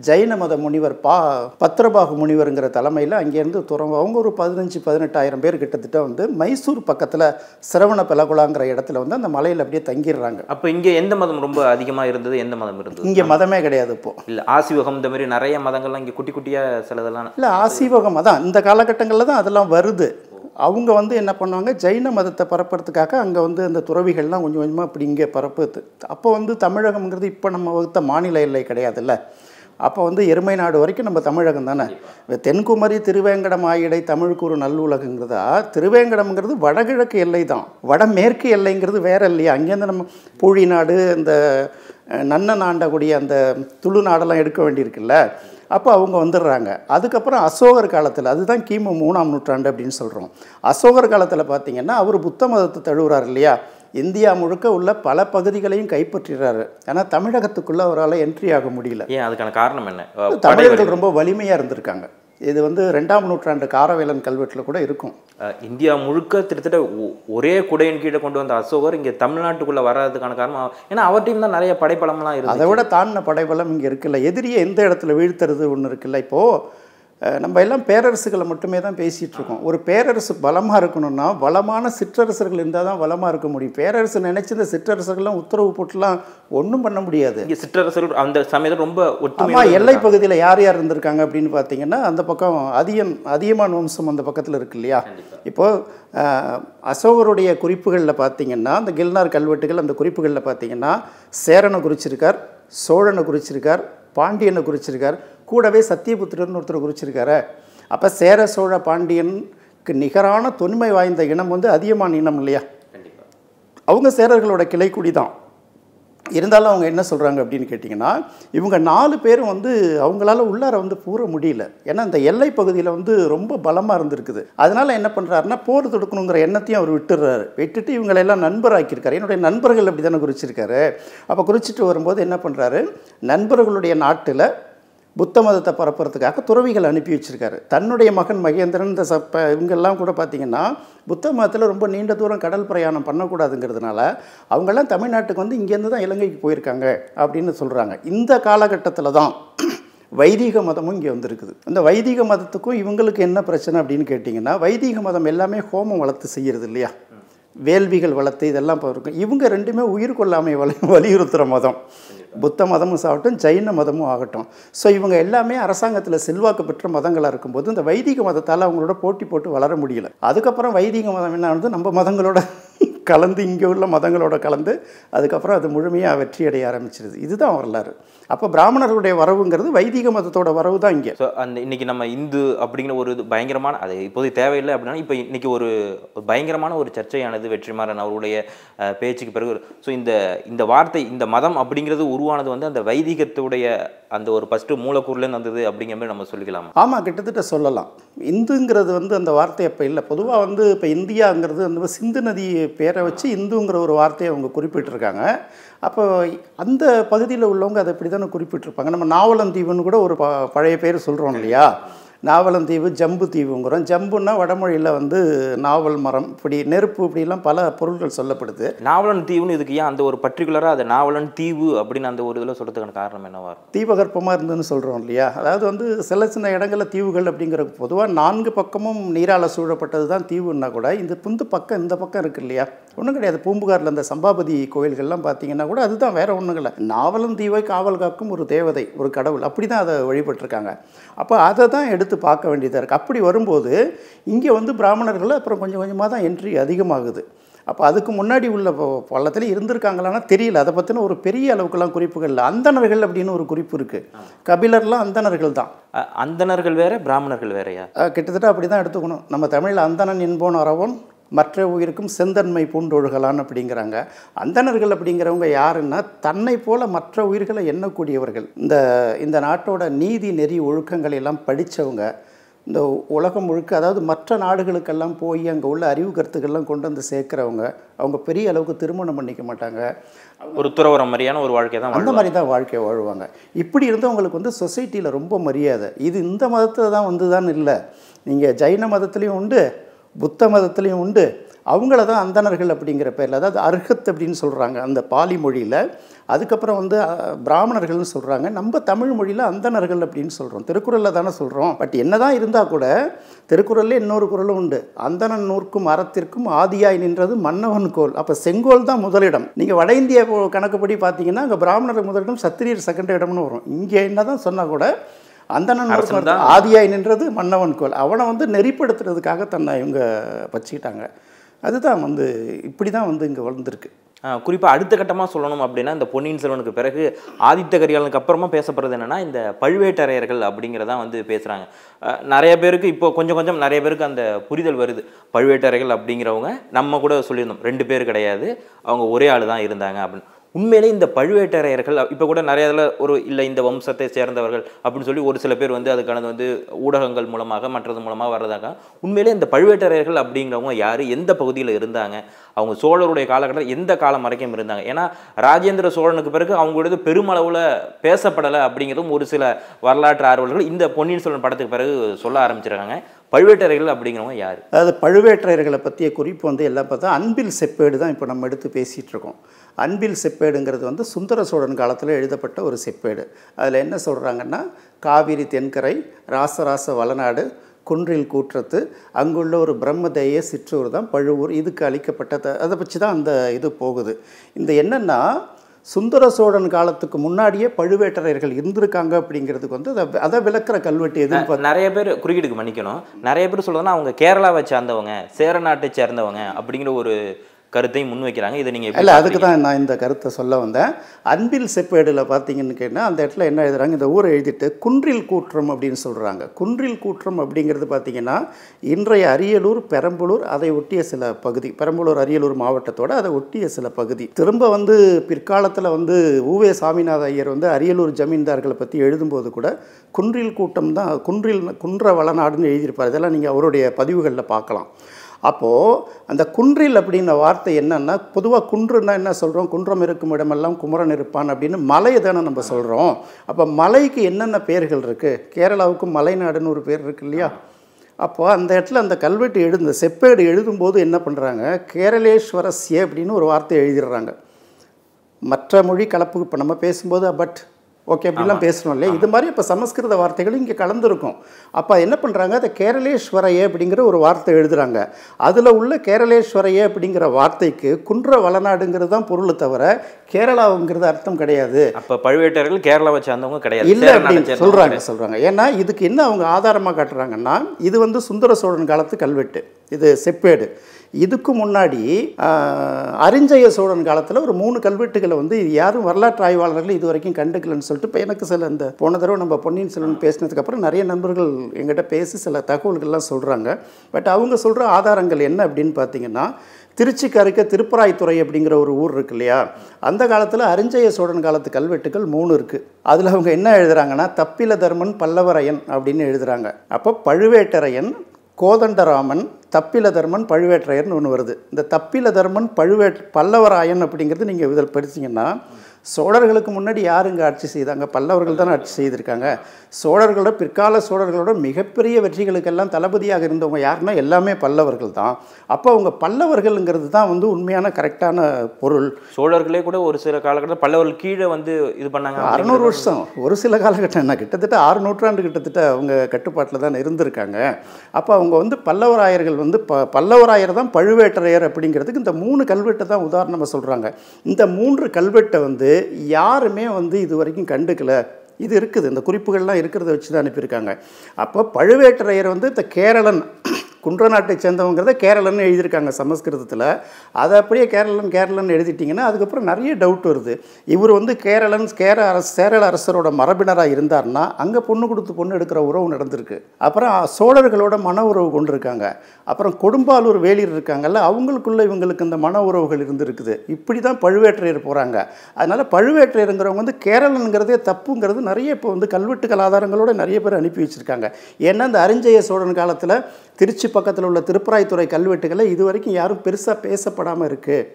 ஜெயின மத முனிவர் பா பத்ரபாகு முனிவருங்கிற தலைமையில் அங்கேருந்து துறவு அவங்க ஒரு பதினஞ்சு பதினெட்டாயிரம் பேர் கிட்டத்தட்ட வந்து மைசூர் பக்கத்தில் சிரவண பலகுலாங்கிற இடத்துல வந்து அந்த மலையில் அப்படியே தங்கிடுறாங்க
அப்போ இங்கே எந்த மதம் ரொம்ப அதிகமாக இருந்தது எந்த மதம் இருந்தது
இங்கே மதமே கிடையாது இப்போ
இல்லை ஆசிவகம் இந்த மாதிரி நிறைய மதங்கள்லாம் இங்கே குட்டி குட்டியாக சிலதெல்லாம்
இல்லை ஆசிவகம் அதான் இந்த காலகட்டங்களில் தான் அதெல்லாம் வருது அவங்க வந்து என்ன பண்ணுவாங்க ஜைன மதத்தை பரப்புறதுக்காக அங்கே வந்து அந்த துறவிகள்லாம் கொஞ்சம் கொஞ்சமாக அப்படி இங்கே பரப்புது அப்போ வந்து தமிழகம்ங்கிறது இப்போ நம்ம வகுத்த மாநில எல்லை கிடையாதுல்ல அப்போ வந்து எருமை நாடு வரைக்கும் நம்ம தமிழகம் தானே தென்குமரி திருவேங்கடம் ஆயிடை தமிழுக்கு ஒரு நல்லுலகங்கிறதா திருவேங்கடம்ங்கிறது வடகிழக்கு எல்லை தான் வடமேற்கு எல்லைங்கிறது வேற இல்லையா அங்கேருந்து நம்ம பூழி நாடு இந்த நன்னை நாண்டக்கூடிய அந்த துளு நாடெல்லாம் எடுக்க வேண்டியிருக்குல்ல அப்போ அவங்க வந்துடுறாங்க அதுக்கப்புறம் அசோகர் காலத்தில் அதுதான் கிமு மூணாம் நூற்றாண்டு அப்படின்னு சொல்கிறோம் அசோகர் காலத்தில் பார்த்திங்கன்னா அவர் புத்த மதத்தை தழுவுறார் இல்லையா இந்தியா முழுக்க உள்ள பல பகுதிகளையும் கைப்பற்றுறாரு ஆனால் தமிழகத்துக்குள்ளே அவரால் என்ட்ரி ஆக முடியல
ஏன் அதுக்கான காரணம் என்ன தமிழர்கள்
ரொம்ப வலிமையாக இருந்திருக்காங்க இது வந்து ரெண்டாம் நூற்றாண்டு காரவேலன் கல்வெட்டில் கூட இருக்கும் இந்தியா முழுக்க கிட்டத்தட்ட
ஒரே குடையின் கீழே கொண்டு வந்த அசோகர் இங்கே தமிழ்நாட்டுக்குள்ளே வராதுக்கான காரணம் ஏன்னா அவர்கிட்டையும் தான் நிறைய படைப்பலம்லாம்
இருக்குது அதை விட தாண்டின படைப்பலம் இங்கே இருக்குல்ல எதிரியை எந்த இடத்துல வீழ்த்துறது ஒன்று இருக்குல்ல இப்போது நம்ம எல்லாம் பேரரசுகளை மட்டுமே தான் பேசிகிட்டு இருக்கோம் ஒரு பேரரசு பலமாக இருக்கணும்னா வளமான சிற்றரசர்கள் இருந்தால் தான் வளமாக இருக்க முடியும் பேரரசு நினச்சி இந்த சிற்றரசர்கள்லாம் உத்தரவு போட்டுலாம் ஒன்றும் பண்ண முடியாது இங்கே
சிற்றரசர்கள் அந்த சமயத்தில் ரொம்ப ஆமாம் எல்லை
பகுதியில் யார் யார் இருந்திருக்காங்க அப்படின்னு பார்த்தீங்கன்னா அந்த பக்கம் அதியம் அதிகமான வம்சம் அந்த பக்கத்தில் இருக்கு இல்லையா இப்போது அசோகருடைய குறிப்புகளில் பார்த்தீங்கன்னா அந்த கில்னார் கல்வெட்டுகள் அந்த குறிப்புகளில் பார்த்தீங்கன்னா சேரனை குறிச்சிருக்கார் சோழனை குறிச்சிருக்கார் பாண்டியனை குறிச்சிருக்கார் கூடவே சத்தியபுத்திரன் ஒருத்தர் குறிச்சிருக்காரு அப்போ சேர சோழ பாண்டியனுக்கு நிகரான தொன்மை வாய்ந்த இனம் வந்து அதிகமான இனம் இல்லையா அவங்க சேரர்களோட கிளைக்குடி தான் இருந்தாலும் அவங்க என்ன சொல்கிறாங்க அப்படின்னு கேட்டிங்கன்னா இவங்க நாலு பேரும் வந்து அவங்களால உள்ளார வந்து பூர முடியல ஏன்னா இந்த எல்லை பகுதியில் வந்து ரொம்ப பலமாக இருந்திருக்குது அதனால் என்ன பண்ணுறாருன்னா போர் தொடுக்கணுங்கிற எண்ணத்தையும் அவர் விட்டுடுறாரு விட்டுட்டு இவங்களெல்லாம் நண்பராக்கியிருக்காரு என்னுடைய நண்பர்கள் அப்படி தானே குறிச்சிருக்காரு அப்போ குறிச்சிட்டு வரும்போது என்ன பண்ணுறாரு நண்பர்களுடைய நாட்டில் புத்த மதத்தை பரப்புறதுக்காக துறவிகள் அனுப்பி வச்சுருக்காரு தன்னுடைய மகன் மகேந்திரன் இந்த சப்ப இவங்கெல்லாம் கூட பார்த்திங்கன்னா புத்த மதத்தில் ரொம்ப நீண்ட தூரம் கடல் பிரயாணம் பண்ணக்கூடாதுங்கிறதுனால அவங்கெல்லாம் தமிழ்நாட்டுக்கு வந்து இங்கேருந்து தான் இலங்கைக்கு போயிருக்காங்க அப்படின்னு சொல்கிறாங்க இந்த காலகட்டத்தில் தான் வைதிக மதமும் இங்கே வந்திருக்குது இந்த வைதிக மதத்துக்கும் இவங்களுக்கு என்ன பிரச்சனை அப்படின்னு கேட்டிங்கன்னா வைதிக மதம் எல்லாமே ஹோமம் வளர்த்து செய்கிறது இல்லையா வேள்விகள் வளர்த்து இதெல்லாம் இப்போ இருக்கும் இவங்க ரெண்டுமே உயிர் கொள்ளாமை வலி வலியுறுத்துகிற மதம் புத்த மதமும் ஆகட்டும் ஜெயின மதமும் ஆகட்டும் ஸோ இவங்க எல்லாமே அரசாங்கத்தில் செல்வாக்கு பெற்ற மதங்களாக இருக்கும்போது இந்த வைதிக மதத்தால் அவங்களோட போட்டி போட்டு வளர முடியல அதுக்கப்புறம் வைதிக மதம் என்ன நம்ம மதங்களோட கலந்து இங்கே உள்ள மதங்களோட கலந்து அதுக்கப்புறம் அது முழுமையாக வெற்றி அடைய ஆரம்பிச்சிருது இதுதான் வரலாறு அப்போ பிராமணர்களுடைய வரவுங்கிறது வைதிக மதத்தோட வரவு தான் இங்கே ஸோ
அந்த இன்றைக்கி நம்ம இந்து அப்படிங்கிற ஒரு இது பயங்கரமான அது இப்போதைக்கு தேவையில்லை அப்படின்னா இப்போ இன்றைக்கி ஒரு பயங்கரமான ஒரு சர்ச்சையானது வெற்றிமாறன் அவருடைய பேச்சுக்கு பிறகு ஸோ இந்த இந்த வார்த்தை இந்த மதம் அப்படிங்கிறது உருவானது வந்து அந்த வைதிகத்துடைய அந்த ஒரு ஃபஸ்ட்டு மூலக்கூறுலேருந்து வந்தது அப்படிங்கிற மாதிரி நம்ம சொல்லிக்கலாம்
ஆமாம் கிட்டத்தட்ட சொல்லலாம் இந்துங்கிறது வந்து அந்த வார்த்தை அப்போ இல்லை பொதுவாக வந்து இப்போ இந்தியாங்கிறது வந்து சிந்து நதி பேர் பேரை வச்சு இந்துங்கிற ஒரு வார்த்தையை அவங்க குறிப்பிட்டிருக்காங்க அப்போ அந்த பகுதியில் உள்ளவங்க அதை இப்படி தானே குறிப்பிட்டிருப்பாங்க நம்ம நாவலந்தீவுன்னு கூட ஒரு ப பழைய பேர் சொல்கிறோம் இல்லையா நாவலம் தீவு ஜம்பு தீவுங்கிறோம் ஜம்புன்னா வடமொழியில் வந்து நாவல் மரம் இப்படி நெருப்பு இப்படிலாம் பல பொருட்கள் சொல்லப்படுது
நாவலன் தீவுன்னு இதுக்கு ஏன் அந்த ஒரு பர்டிகுலராக அது நாவலன் தீவு அப்படின்னு அந்த ஒரு இதில் சொல்கிறதுக்கான காரணம் என்னவா
தீபகற்பமாக இருந்ததுன்னு சொல்கிறோம் இல்லையா அதாவது வந்து சில சின்ன இடங்களில் தீவுகள் அப்படிங்கிற பொதுவாக நான்கு பக்கமும் நீரால் சூழப்பட்டது தான் தீவுன்னா கூட இந்த புந்து பக்கம் இந்த பக்கம் இருக்குது இல்லையா ஒன்றும் கிடையாது பூம்புகாரில் அந்த சம்பாபதி கோயில்கள்லாம் பார்த்தீங்கன்னா கூட அதுதான் வேற ஒன்றும் இல்லை நாவலன் தீவை காவல் காக்கும் ஒரு தேவதை ஒரு கடவுள் அப்படி தான் அதை வழிபட்டிருக்காங்க அப்போ அதை தான் எடுத்து எடுத்து பார்க்க வேண்டியதாக இருக்குது அப்படி வரும்போது இங்கே வந்து பிராமணர்கள் அப்புறம் கொஞ்சம் கொஞ்சமாக தான் என்ட்ரி அதிகமாகுது அப்போ அதுக்கு முன்னாடி உள்ள பள்ளத்தில் இருந்திருக்காங்களான்னா தெரியல அதை பற்றின ஒரு பெரிய அளவுக்குலாம் குறிப்புகள் இல்லை அந்தணர்கள் அப்படின்னு ஒரு குறிப்பு இருக்குது கபிலர்லாம் அந்தணர்கள் தான்
அந்தணர்கள் வேறு பிராமணர்கள் வேறையா
கிட்டத்தட்ட அப்படி தான் எடுத்துக்கணும் நம்ம தமிழில் அந்தணன் என்போன் அறவோன் மற்ற உயிருக்கும் செந்தன்மை பூண்டொழுகலான் அப்படிங்கிறாங்க அந்தணர்கள் அப்படிங்கிறவங்க யாருன்னா தன்னை போல மற்ற உயிர்களை எண்ணக்கூடியவர்கள் இந்த இந்த நாட்டோட நீதி நெறி ஒழுக்கங்கள் எல்லாம் படித்தவங்க இந்த உலகம் முழுக்க அதாவது மற்ற நாடுகளுக்கெல்லாம் போய் அங்கே உள்ள அறிவு கருத்துக்கள்லாம் கொண்டு வந்து சேர்க்குறவங்க அவங்க பெரிய அளவுக்கு திருமணம் பண்ணிக்க மாட்டாங்க
ஒரு துறவரம் மாதிரியான ஒரு வாழ்க்கை தான் அந்த மாதிரி
தான் வாழ்க்கையை வாழ்வாங்க இப்படி இருந்தவங்களுக்கு வந்து சொசைட்டியில் ரொம்ப மரியாதை இது இந்த மதத்தில் தான் வந்து தான் இல்லை நீங்கள் ஜைன மதத்துலேயும் உண்டு புத்த மதத்துலேயும் உண்டு அவங்கள தான் அந்தணர்கள் அப்படிங்கிற பேரில் அதாவது அருகத் அப்படின்னு சொல்கிறாங்க அந்த பாலி மொழியில் அதுக்கப்புறம் வந்து பிராமணர்கள்னு சொல்கிறாங்க நம்ம தமிழ் மொழியில் அந்தணர்கள் அப்படின்னு சொல்கிறோம் திருக்குறளில் தானே சொல்கிறோம் பட் என்ன தான் இருந்தால் கூட திருக்குறளில் இன்னொரு குரலும் உண்டு அந்தணன் நூற்கும் அறத்திற்கும் ஆதியாய் நின்றது மன்னவன் கோல் அப்போ செங்கோல் தான் முதலிடம் நீங்கள் வட இந்திய கணக்குப்படி பார்த்தீங்கன்னா அங்கே பிராமணர் முதலிடம் சத்திரியர் செகண்ட் இடம்னு வரும் இங்கே என்ன தான் சொன்னால் கூட அந்த நண்பர் ஆதியாய் நின்றது மன்னவன் கோல் அவனை வந்து நெறிப்படுத்துறதுக்காக தன்னை இவங்க வச்சுக்கிட்டாங்க அதுதான் வந்து இப்படி தான் வந்து இங்கே வளர்ந்துருக்கு
குறிப்பாக அடுத்த கட்டமாக சொல்லணும் அப்படின்னா இந்த பொன்னியின் செல்வனுக்கு பிறகு ஆதித்த கரிகாலனுக்கு அப்புறமா பேசப்படுறது என்னென்னா இந்த பழுவேட்டரையர்கள் அப்படிங்கிறதான் வந்து பேசுகிறாங்க நிறைய பேருக்கு இப்போ கொஞ்சம் கொஞ்சம் நிறைய பேருக்கு அந்த புரிதல் வருது பழுவேட்டரையர்கள் அப்படிங்கிறவங்க நம்ம கூட சொல்லியிருந்தோம் ரெண்டு பேர் கிடையாது அவங்க ஒரே ஆள் தான் இருந்தாங்க அப்படின்னு உண்மையிலே இந்த பழுவேட்டரையர்கள் இப்போ கூட நிறைய இதில் ஒரு இல்லை இந்த வம்சத்தை சேர்ந்தவர்கள் அப்படின்னு சொல்லி ஒரு சில பேர் வந்து அதுக்கானது வந்து ஊடகங்கள் மூலமாக மற்றது மூலமாக வர்றதாக உண்மையிலே இந்த பழுவேட்டரையர்கள் அப்படிங்கிறவங்க யார் எந்த பகுதியில் இருந்தாங்க அவங்க சோழருடைய காலகட்டத்தில் எந்த காலம் வரைக்கும் இருந்தாங்க ஏன்னா ராஜேந்திர சோழனுக்கு பிறகு அவங்களுடைய பெருமளவில் பேசப்படலை அப்படிங்கிறதும் ஒரு சில வரலாற்று ஆர்வலர்கள் இந்த பொன்னியின் சோழன் படத்துக்கு பிறகு சொல்ல ஆரம்பிச்சிருக்காங்க பழுவேட்டரையர்கள் அப்படிங்கிறவங்க யார்
அதாவது பழுவேட்டரையர்களை பற்றிய குறிப்பு வந்து எல்லாம் பார்த்தா அன்பில் செப்பேடு தான் இப்போ நம்ம எடுத்து பேசிகிட்டு இருக்கோம் அன்பில் செப்பேடுங்கிறது வந்து சுந்தர சோழன் காலத்தில் எழுதப்பட்ட ஒரு செப்பேடு அதில் என்ன சொல்கிறாங்கன்னா காவிரி தென்கரை ராசராச வளநாடு குன்றில் கூற்றத்து அங்குள்ள ஒரு பிரம்மதேய சிற்றூர் தான் பழுவூர் இதுக்கு அளிக்கப்பட்டது அதை பற்றி தான் அந்த இது போகுது இந்த என்னென்னா சுந்தர சோழன் காலத்துக்கு முன்னாடியே பழுவேட்டரையர்கள் இருந்திருக்காங்க அப்படிங்கிறதுக்கு வந்து அதை விளக்குற கல்வெட்டு எது
நிறைய பேர் குறுக்கீடுக்கு மன்னிக்கணும் நிறைய பேர் சொல்லுதுன்னா அவங்க கேரளாவை சேர்ந்தவங்க சேர நாட்டை சேர்ந்தவங்க அப்படிங்கிற ஒரு கருத்தை முன்வைக்கிறாங்க இதை நீங்கள் இல்லை அதுக்கு
தான் நான் இந்த கருத்தை சொல்ல வந்தேன் அன்பில் செப்பேடில் பார்த்தீங்கன்னு கேட்டால் அந்த இடத்துல என்ன எழுதுகிறாங்க இந்த ஊரை எழுதிட்டு குன்றில் கூற்றம் அப்படின்னு சொல்கிறாங்க குன்றில் கூற்றம் அப்படிங்கிறது பார்த்தீங்கன்னா இன்றைய அரியலூர் பெரம்பலூர் அதை ஒட்டிய சில பகுதி பெரம்பலூர் அரியலூர் மாவட்டத்தோடு அதை ஒட்டிய சில பகுதி திரும்ப வந்து பிற்காலத்தில் வந்து ஊவே சாமிநாத ஐயர் வந்து அரியலூர் ஜமீன்தார்களை பற்றி எழுதும்போது கூட குன்றில் கூட்டம் தான் குன்றில் குன்ற வளநாடுன்னு எழுதியிருப்பார் இதெல்லாம் நீங்கள் அவருடைய பதிவுகளில் பார்க்கலாம் அப்போது அந்த குன்றில் அப்படின்ற வார்த்தை என்னென்னா பொதுவாக குன்றுன்னா என்ன சொல்கிறோம் குன்றம் இருக்கும் இடமெல்லாம் குமரன் இருப்பான் அப்படின்னு மலையை தானே நம்ம சொல்கிறோம் அப்போ மலைக்கு என்னென்ன பேர்கள் இருக்குது கேரளாவுக்கு மலைநாடுன்னு ஒரு பேர் இருக்கு இல்லையா அப்போது அந்த இடத்துல அந்த கல்வெட்டு எழுந்த செப்பேடு எழுதும்போது என்ன பண்ணுறாங்க கேரளேஸ்வரஸ்ய அப்படின்னு ஒரு வார்த்தை எழுதிடுறாங்க மற்ற மொழி கலப்பு இப்போ நம்ம பேசும்போது பட் ஓகே அப்படிலாம் பேசணும் இல்லையா இது மாதிரி இப்போ சமஸ்கிருத வார்த்தைகள் இங்கே கலந்துருக்கும் அப்போ என்ன பண்ணுறாங்க அதை கேரளேஸ்வரையே அப்படிங்கிற ஒரு வார்த்தை எழுதுகிறாங்க அதில் உள்ள கேரளேஸ்வரையே அப்படிங்கிற வார்த்தைக்கு குன்ற வளநாடுங்கிறது தான் பொருளை தவிர கேரளாவுங்கிறது அர்த்தம் கிடையாது
அப்போ பழுவேட்டர்கள் கேரளாவை சார்ந்தவங்க கிடையாது இல்லை அப்படின்னு சொல்கிறாங்க சொல்கிறாங்க
ஏன்னா இதுக்கு என்ன அவங்க ஆதாரமாக காட்டுறாங்கன்னா இது வந்து சுந்தர சோழன் காலத்து கல்வெட்டு இது செப்பேடு இதுக்கு முன்னாடி அறிஞ்சய சோழன் காலத்தில் ஒரு மூணு கல்வெட்டுகளை வந்து யாரும் வரலாற்று ஆய்வாளர்கள் இது வரைக்கும் கண்டுக்கலன்னு சொல்லிட்டு இப்போ எனக்கு சில இந்த போன தடவை நம்ம பொன்னியின் செல்வன் பேசினதுக்கப்புறம் நிறைய நண்பர்கள் எங்கிட்ட பேசி சில தகவல்கள்லாம் சொல்கிறாங்க பட் அவங்க சொல்கிற ஆதாரங்கள் என்ன அப்படின்னு பார்த்தீங்கன்னா திருச்சிக்கு அருக்க திருப்பராய்த்துறை அப்படிங்கிற ஒரு ஊர் இருக்கு இல்லையா அந்த காலத்தில் அரிஞ்சய சோழன் காலத்து கல்வெட்டுகள் மூணு இருக்குது அதில் அவங்க என்ன எழுதுறாங்கன்னா தப்பில தர்மன் பல்லவரையன் அப்படின்னு எழுதுகிறாங்க அப்போ பழுவேட்டரையன் கோதண்டராமன் தப்பில தர்மன் பழுவேற்றையர்னு ஒன்று வருது இந்த தப்பில தர்மன் பழுவேற் பல்லவராயன் அப்படிங்கிறது நீங்கள் இதில் படிச்சிங்கன்னா சோழர்களுக்கு முன்னாடி யார் இங்கே ஆட்சி செய்தாங்க பல்லவர்கள் தான் ஆட்சி செய்திருக்காங்க சோழர்களோட பிற்கால சோழர்களோட மிகப்பெரிய வெற்றிகளுக்கெல்லாம் தளபதியாக இருந்தவங்க யாருன்னா எல்லாமே பல்லவர்கள் தான் அப்போ அவங்க பல்லவர்கள்ங்கிறது தான் வந்து உண்மையான கரெக்டான பொருள்
சோழர்களே கூட ஒரு சில காலகட்டத்தில் பல்லவர்கள் கீழே வந்து இது பண்ணாங்க அறுநூறு
வருஷம் ஒரு சில காலகட்டம் என்ன கிட்டத்தட்ட ஆறு நூற்றாண்டு கிட்டத்தட்ட அவங்க கட்டுப்பாட்டில் தான் இருந்திருக்காங்க அப்போ அவங்க வந்து பல்லவராயர்கள் வந்து ப பல்லவராயர் தான் பழுவேட்டரையர் அப்படிங்கிறதுக்கு இந்த மூணு கல்வெட்டை தான் உதாரணமாக சொல்கிறாங்க இந்த மூன்று கல்வெட்டை வந்து யாருமே வந்து இது வரைக்கும் கண்டுக்கலை இது இருக்குது இந்த குறிப்புகள்லாம் இருக்கிறத வச்சு தான் அனுப்பியிருக்காங்க அப்போ பழுவேட்டரையர் வந்து இந்த கேரளன் குன்ற நாட்டை சேர்ந்தவங்கிறத கேரளன்னு எழுதியிருக்காங்க சமஸ்கிருதத்தில் அதை அப்படியே கேரளன் கேரளன்னு எழுதிட்டிங்கன்னா அதுக்கப்புறம் நிறைய டவுட் வருது இவர் வந்து கேரளன் கேர அரசு சேரள அரசரோட மரபினராக இருந்தார்னா அங்கே பொண்ணு கொடுத்து பொண்ணு எடுக்கிற உறவு நடந்திருக்கு அப்புறம் சோழர்களோட மன உறவு கொண்டு இருக்காங்க அப்புறம் கொடும்பாலூர் வேலியர் இருக்காங்கல்ல அவங்களுக்குள்ளே இவங்களுக்கு இந்த மன உறவுகள் இருந்திருக்குது இப்படி தான் பழுவேற்றையர் போகிறாங்க அதனால் பழுவேற்றையருங்கிறவங்க வந்து கேரளனுங்கிறதே தப்புங்கிறது நிறைய இப்போ வந்து கல்வெட்டுகள் ஆதாரங்களோட நிறைய பேர் அனுப்பி வச்சுருக்காங்க ஏன்னா இந்த அரிஞ்சய சோழன் காலத்தில் திருச்சி பக்கத்தில் உள்ள திருப்பராய்த்துறை கல்வெட்டுகளை இது வரைக்கும் யாரும் பெருசாக பேசப்படாமல் இருக்குது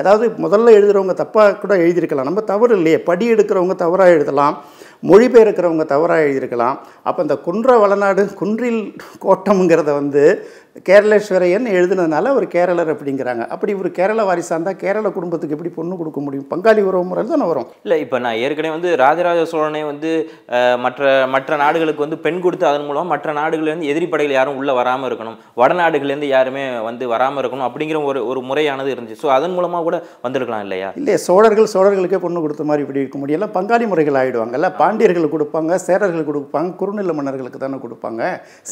ஏதாவது முதல்ல எழுதுகிறவங்க தப்பாக கூட எழுதியிருக்கலாம் நம்ம தவறு இல்லையே படி எடுக்கிறவங்க தவறாக எழுதலாம் மொழிபெயர்க்கிறவங்க தவறாக எழுதியிருக்கலாம் அப்போ இந்த குன்ற வளநாடு குன்றில் கோட்டம்ங்கிறத வந்து கேரளேஸ்வரையன் எழுதுனதுனால ஒரு கேரளர் அப்படிங்கிறாங்க அப்படி ஒரு கேரள வாரிசாக இருந்தால் கேரள குடும்பத்துக்கு எப்படி பொண்ணு கொடுக்க முடியும் பங்காளி உறவு முறையில் தானே வரும்
இல்லை இப்போ நான் ஏற்கனவே வந்து ராஜராஜ சோழனை வந்து மற்ற மற்ற நாடுகளுக்கு வந்து பெண் கொடுத்து அதன் மூலம் மற்ற நாடுகள்லேருந்து எதிரிப்படைகள் யாரும் உள்ளே வராமல் இருக்கணும் வடநாடுகள்லேருந்து யாருமே வந்து வராமல் இருக்கணும் அப்படிங்கிற ஒரு ஒரு முறையானது இருந்துச்சு ஸோ அதன் மூலமாக கூட வந்திருக்கலாம் இல்லையா இல்லை
சோழர்கள் சோழர்களுக்கே பொண்ணு கொடுத்த மாதிரி இப்படி இருக்க முடியல பங்காளி முறைகள் ஆகிடுவாங்கல்ல பாண்டியர்கள் கொடுப்பாங்க சேரர்கள் கொடுப்பாங்க குறுநில மன்னர்களுக்கு தானே கொடுப்பாங்க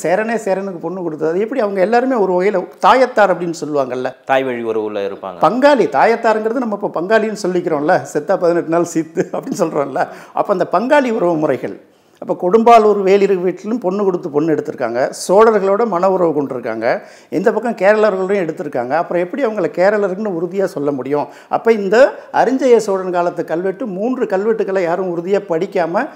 சேரனே சேரனுக்கு பொண்ணு கொடுத்தது எப்படி அவங்க எல்லாருமே ஒரு வகையில் தாயத்தார் அப்படின்னு சொல்லுவாங்கல்ல தாய் வழி உறவுல இருப்பாங்க பங்காளி தாயத்தாருங்கிறது நம்ம இப்போ பங்காளின்னு சொல்லிக்கிறோம்ல செத்தா பதினெட்டு நாள் சீத்து அப்படின்னு சொல்கிறோம்ல அப்போ அந்த பங்காளி உறவு முறைகள் அப்போ கொடும்பாலூர் வேலிரு வீட்டிலும் பொண்ணு கொடுத்து பொண்ணு எடுத்திருக்காங்க சோழர்களோட மன உறவு கொண்டிருக்காங்க இந்த பக்கம் கேரளர்களையும் எடுத்திருக்காங்க அப்புறம் எப்படி அவங்கள கேரளருக்குன்னு உறுதியாக சொல்ல முடியும் அப்போ இந்த அரிஞ்சய சோழன் காலத்து கல்வெட்டு மூன்று கல்வெட்டுக்களை யாரும் உறுதியாக படிக்காமல்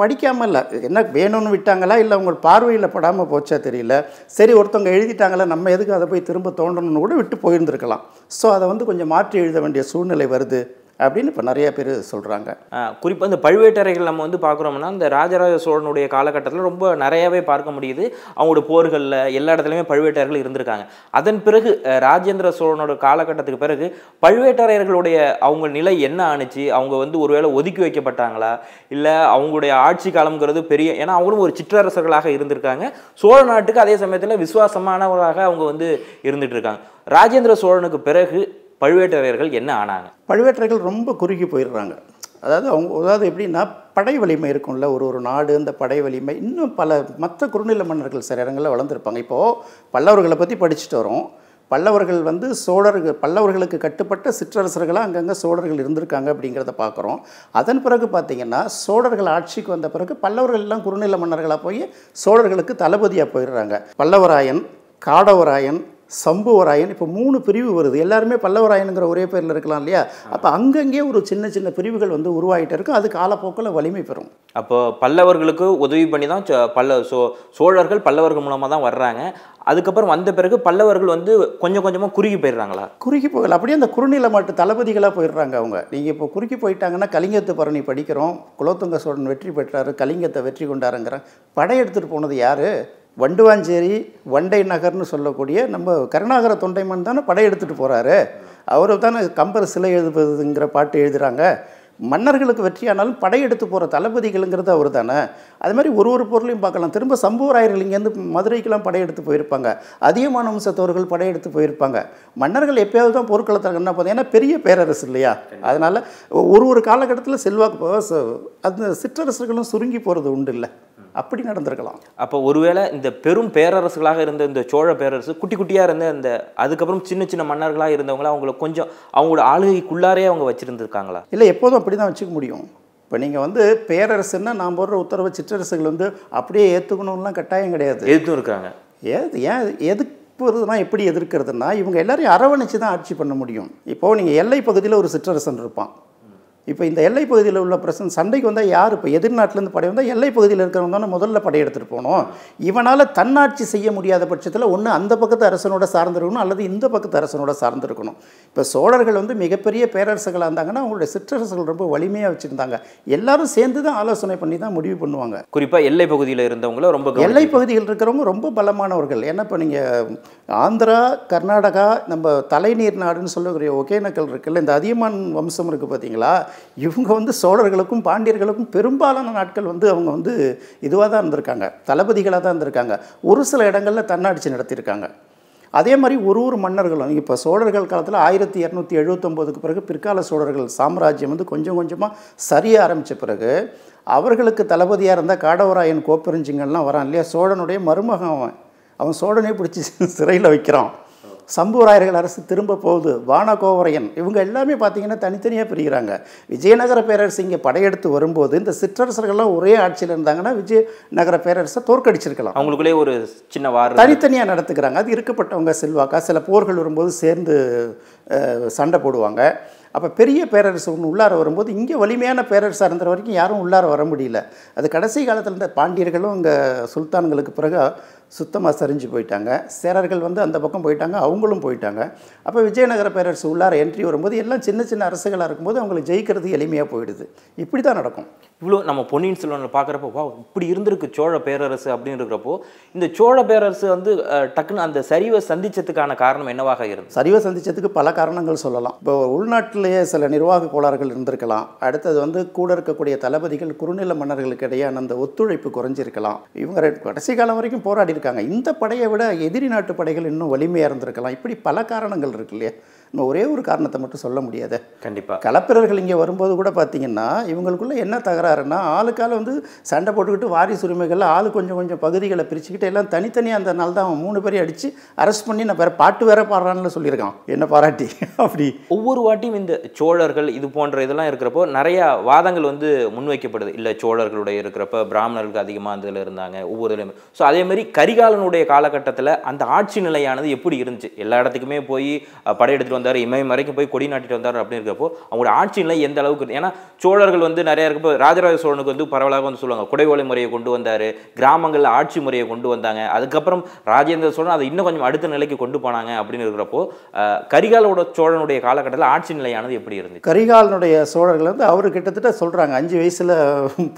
படிக்காமல் இல்லை என்ன வேணும்னு விட்டாங்களா இல்லை அவங்க பார்வையில் படாமல் போச்சா தெரியல சரி ஒருத்தவங்க எழுதிட்டாங்களா நம்ம எதுக்கு அதை போய் திரும்ப தோண்டணும்னு கூட விட்டு போயிருந்துருக்கலாம் ஸோ அதை வந்து கொஞ்சம் மாற்றி எழுத வேண்டிய சூழ்நிலை வருது அப்படின்னு இப்போ நிறைய பேர் சொல்கிறாங்க
குறிப்பாக இந்த பழுவேட்டரைகள் நம்ம வந்து பார்க்குறோம்னா இந்த ராஜராஜ சோழனுடைய காலகட்டத்தில் ரொம்ப நிறையாவே பார்க்க முடியுது அவங்களோட போர்களில் எல்லா இடத்துலையுமே பழுவேட்டரையர்கள் இருந்திருக்காங்க அதன் பிறகு ராஜேந்திர சோழனோட காலகட்டத்துக்கு பிறகு பழுவேட்டரையர்களுடைய அவங்க நிலை என்ன ஆணுச்சு அவங்க வந்து ஒருவேளை ஒதுக்கி வைக்கப்பட்டாங்களா இல்லை அவங்களுடைய ஆட்சி காலம்ங்கிறது பெரிய ஏன்னா அவங்களும் ஒரு சிற்றரசர்களாக இருந்திருக்காங்க சோழ நாட்டுக்கு அதே சமயத்தில் விசுவாசமானவராக அவங்க வந்து இருந்துகிட்டு இருக்காங்க ராஜேந்திர சோழனுக்கு பிறகு பழுவேட்டரையர்கள் என்ன ஆனாங்க
பழுவேட்டரையர்கள் ரொம்ப குறுகி போயிடுறாங்க அதாவது அவங்க அதாவது எப்படின்னா படை வலிமை இருக்கும்ல ஒரு ஒரு நாடு இந்த படை வலிமை இன்னும் பல மற்ற குறுநில மன்னர்கள் சில இடங்களில் வளர்ந்துருப்பாங்க இப்போது பல்லவர்களை பற்றி படிச்சுட்டு வரோம் பல்லவர்கள் வந்து சோழர்கள் பல்லவர்களுக்கு கட்டுப்பட்ட சிற்றரசர்களாக அங்கங்கே சோழர்கள் இருந்திருக்காங்க அப்படிங்கிறத பார்க்குறோம் அதன் பிறகு பார்த்திங்கன்னா சோழர்கள் ஆட்சிக்கு வந்த பிறகு பல்லவர்கள் எல்லாம் குறுநில மன்னர்களாக போய் சோழர்களுக்கு தளபதியாக போயிடுறாங்க பல்லவராயன் காடவராயன் சம்புவராயன் இப்போ மூணு பிரிவு வருது எல்லாருமே பல்லவராயனுங்கிற ஒரே பேரில் இருக்கலாம் இல்லையா அப்போ அங்கங்கே ஒரு சின்ன சின்ன பிரிவுகள் வந்து உருவாகிட்டு இருக்கும் அது காலப்போக்கில் வலிமை பெறும்
அப்போ பல்லவர்களுக்கு உதவி பண்ணி தான் பல்ல சோ சோழர்கள் பல்லவர்கள் மூலமாக தான் வர்றாங்க அதுக்கப்புறம் வந்த பிறகு பல்லவர்கள் வந்து கொஞ்சம் கொஞ்சமாக குறுகி போயிடுறாங்களா
குறுகி போகல அப்படியே அந்த குறுநில மாட்டு தளபதிகளாக போயிடுறாங்க அவங்க நீங்கள் இப்போ குறுக்கி போயிட்டாங்கன்னா கலிங்கத்து பரணி படிக்கிறோம் குலோத்துங்க சோழன் வெற்றி பெற்றாரு கலிங்கத்தை வெற்றி கொண்டாருங்கிற படையெடுத்துட்டு போனது யார் வண்டுவாஞ்சேரி வண்டை நகர்னு சொல்லக்கூடிய நம்ம கருணாகர தொண்டைமன் தானே படையெடுத்துட்டு போகிறாரு அவர் தானே கம்பர் சிலை எழுதுவதுங்கிற பாட்டு எழுதுகிறாங்க மன்னர்களுக்கு வெற்றியானாலும் படையெடுத்து போகிற தளபதிகளுங்கிறது அவர் தானே அது மாதிரி ஒரு ஒரு பொருளையும் பார்க்கலாம் திரும்ப சம்புவராயர்கள் இங்கேருந்து மதுரைக்கெலாம் படையெடுத்து போயிருப்பாங்க அதிகமான வம்சத்தவர்கள் படையெடுத்து போயிருப்பாங்க மன்னர்கள் எப்போயாவது தான் போர்க்களத்தில் என்ன ஏன்னா பெரிய பேரரசு இல்லையா அதனால் ஒரு ஒரு காலகட்டத்தில் செல்வாக்கு அந்த சிற்றரசுகளும் சுருங்கி போகிறது உண்டு இல்லை அப்படி நடந்திருக்கலாம்
அப்போ ஒருவேளை இந்த பெரும் பேரரசுகளாக இருந்த இந்த சோழ பேரரசு குட்டி குட்டியாக இருந்த இந்த அதுக்கப்புறம் சின்ன சின்ன மன்னர்களாக இருந்தவங்களை அவங்கள கொஞ்சம் அவங்களோட ஆளுகைக்குள்ளாரே அவங்க வச்சுருந்துருக்காங்களா
இல்லை எப்போதும் அப்படி தான் வச்சுக்க முடியும் இப்போ நீங்கள் வந்து பேரரசுன்னா நான் போடுற உத்தரவு சிற்றரசுகள் வந்து அப்படியே ஏற்றுக்கணும்லாம் கட்டாயம் கிடையாது எதுவும் இருக்காங்க ஏது ஏன் எதிர்ப்புறதுனா எப்படி எதிர்க்கிறதுனா இவங்க எல்லாரையும் அரவணைச்சு தான் ஆட்சி பண்ண முடியும் இப்போது நீங்கள் எல்லை பகுதியில் ஒரு சிற்றரசன் இருப்பான் இப்போ இந்த எல்லை பகுதியில் உள்ள பிரசன் சண்டைக்கு வந்தால் யார் இப்போ எதிர்நாட்டிலேருந்து படை வந்தால் எல்லை பகுதியில் இருக்கிறவங்க தானே முதல்ல படையெடுத்துட்டு போகணும் இவனால் தன்னாட்சி செய்ய முடியாத பட்சத்தில் ஒன்று அந்த பக்கத்து அரசனோட சார்ந்திருக்கணும் அல்லது இந்த பக்கத்து அரசனோட சார்ந்திருக்கணும் இப்போ சோழர்கள் வந்து மிகப்பெரிய பேரரசுகளாக இருந்தாங்கன்னா அவங்களுடைய சிற்றரசுகள் ரொம்ப வலிமையாக வச்சுருந்தாங்க எல்லாரும் சேர்ந்து தான் ஆலோசனை பண்ணி தான் முடிவு பண்ணுவாங்க
குறிப்பாக எல்லை பகுதியில் இருந்தவங்கள ரொம்ப எல்லை
பகுதியில் இருக்கிறவங்க ரொம்ப பலமானவர்கள் ஏன்னா இப்போ நீங்கள் ஆந்திரா கர்நாடகா நம்ம தலைநீர் நாடுன்னு சொல்லக்கூடிய ஒகேனக்கல் இருக்குல்ல இந்த அதியமான் வம்சம் இருக்குது பார்த்தீங்களா இவங்க வந்து சோழர்களுக்கும் பாண்டியர்களுக்கும் பெரும்பாலான நாட்கள் வந்து அவங்க வந்து இதுவாக தான் இருந்திருக்காங்க தளபதிகளாக தான் இருந்திருக்காங்க ஒரு சில இடங்களில் தன்னாட்சி நடத்தியிருக்காங்க அதே மாதிரி ஒரு ஒரு மன்னர்களும் இப்போ சோழர்கள் காலத்தில் ஆயிரத்தி இரநூத்தி எழுபத்தொம்போதுக்கு பிறகு பிற்கால சோழர்கள் சாம்ராஜ்யம் வந்து கொஞ்சம் கொஞ்சமாக சரிய ஆரம்பித்த பிறகு அவர்களுக்கு தளபதியாக இருந்தால் காடவராயன் கோப்பெருஞ்சிங்கள்லாம் வரான் இல்லையா சோழனுடைய மருமகன் அவன் அவன் சோழனே பிடிச்சி <laughs> சிறையில் வைக்கிறான் சம்பூராயர்கள் அரசு திரும்ப போகுது வானகோவரையன் இவங்க எல்லாமே பார்த்திங்கன்னா தனித்தனியாக பிரிகிறாங்க விஜயநகர பேரரசு இங்கே படையெடுத்து வரும்போது இந்த சிற்றரசர்கள்லாம் ஒரே ஆட்சியில் இருந்தாங்கன்னா விஜயநகர பேரரசை தோற்கடிச்சிருக்கலாம்
அவங்களுக்குள்ளே ஒரு சின்ன வார
தனித்தனியாக நடத்துக்கிறாங்க அது இருக்கப்பட்டவங்க செல்வாக்கா சில போர்கள் வரும்போது சேர்ந்து சண்டை போடுவாங்க அப்போ பெரிய பேரரசு ஒன்று உள்ளார வரும்போது இங்கே வலிமையான பேரரசாக இருந்த வரைக்கும் யாரும் உள்ளார வர முடியல அது கடைசி காலத்தில் இருந்த பாண்டியர்களும் இங்கே சுல்தான்களுக்கு பிறகு சுத்தமாக சரிஞ்சு போயிட்டாங்க சேரர்கள் வந்து அந்த பக்கம் போயிட்டாங்க அவங்களும் போயிட்டாங்க அப்போ விஜயநகர பேரரசு உள்ளார என்ட்ரி வரும்போது எல்லாம் சின்ன சின்ன அரசுகளாக இருக்கும்போது அவங்களுக்கு ஜெயிக்கிறது எளிமையாக போயிடுது இப்படி தான் நடக்கும்
இவ்வளோ நம்ம பொன்னியின் செல்வனில் பார்க்குறப்போ வா இப்படி இருந்திருக்கு சோழ பேரரசு அப்படின்னு இருக்கிறப்போ இந்த சோழ பேரரசு வந்து டக்குன்னு அந்த சரிவை சந்தித்ததுக்கான காரணம் என்னவாக இருக்கும்
சரிவை சந்தித்ததுக்கு பல காரணங்கள் சொல்லலாம் இப்போ உள்நாட்டில் உள்ளுக்குள்ளேயே சில நிர்வாக கோளாறுகள் இருந்திருக்கலாம் அடுத்தது வந்து கூட இருக்கக்கூடிய தளபதிகள் குறுநில மன்னர்களுக்கு இடையான அந்த ஒத்துழைப்பு குறைஞ்சிருக்கலாம் இவங்க கடைசி காலம் வரைக்கும் போராடி இருக்காங்க இந்த படையை விட எதிரி நாட்டு படைகள் இன்னும் வலிமையாக இருந்திருக்கலாம் இப்படி பல காரணங்கள் இருக்கு இல்லையா நம்ம ஒரே ஒரு காரணத்தை மட்டும் சொல்ல முடியாது கண்டிப்பாக கலப்பிரர்கள் இங்கே வரும்போது கூட பார்த்தீங்கன்னா இவங்களுக்குள்ளே என்ன தகராறுன்னா ஆளுக்கால் வந்து சண்டை போட்டுக்கிட்டு வாரிசு உரிமைகளில் ஆள் கொஞ்சம் கொஞ்சம் பகுதிகளை பிரிச்சுக்கிட்டு எல்லாம் தனித்தனியாக அந்த நாள் தான் அவன் மூணு பேரையும் அடித்து அரெஸ்ட் பண்ணி நான் வேறு பாட்டு வேற பாடுறான்னு சொல்லியிருக்கான் என்ன பாராட்டி <laughs> அப்படி ஒவ்வொரு வாட்டியும் இந்த
சோழர்கள் இது போன்ற இதெல்லாம் இருக்கிறப்போ நிறையா வாதங்கள் வந்து முன்வைக்கப்படுது இல்லை சோழர்களுடைய இருக்கிறப்ப பிராமணர்கள் அதிகமாக இதில் இருந்தாங்க ஒவ்வொரு இதுலையும் ஸோ அதேமாதிரி கரிகாலனுடைய காலகட்டத்தில் அந்த ஆட்சி நிலையானது எப்படி இருந்துச்சு எல்லா இடத்துக்குமே போய் படையெடுத்துட்டு நாட்டிட்டு வந்தார் இமயம் வரைக்கும் போய் கொடி நாட்டிட்டு வந்தார் அப்படின்னு இருக்கிறப்போ அவங்களோட ஆட்சியில் எந்த அளவுக்கு ஏன்னா சோழர்கள் வந்து நிறையா இருக்கப்போ ராஜராஜ சோழனுக்கு வந்து பரவலாக வந்து சொல்லுவாங்க குடைவோலை முறையை கொண்டு வந்தார் கிராமங்களில் ஆட்சி முறையை கொண்டு வந்தாங்க அதுக்கப்புறம் ராஜேந்திர சோழன் அதை இன்னும் கொஞ்சம் அடுத்த நிலைக்கு கொண்டு போனாங்க அப்படின்னு இருக்கிறப்போ கரிகாலோட சோழனுடைய காலகட்டத்தில் ஆட்சி நிலையானது எப்படி
இருந்து கரிகாலனுடைய சோழர்கள் வந்து அவர் கிட்டத்தட்ட சொல்கிறாங்க அஞ்சு வயசில்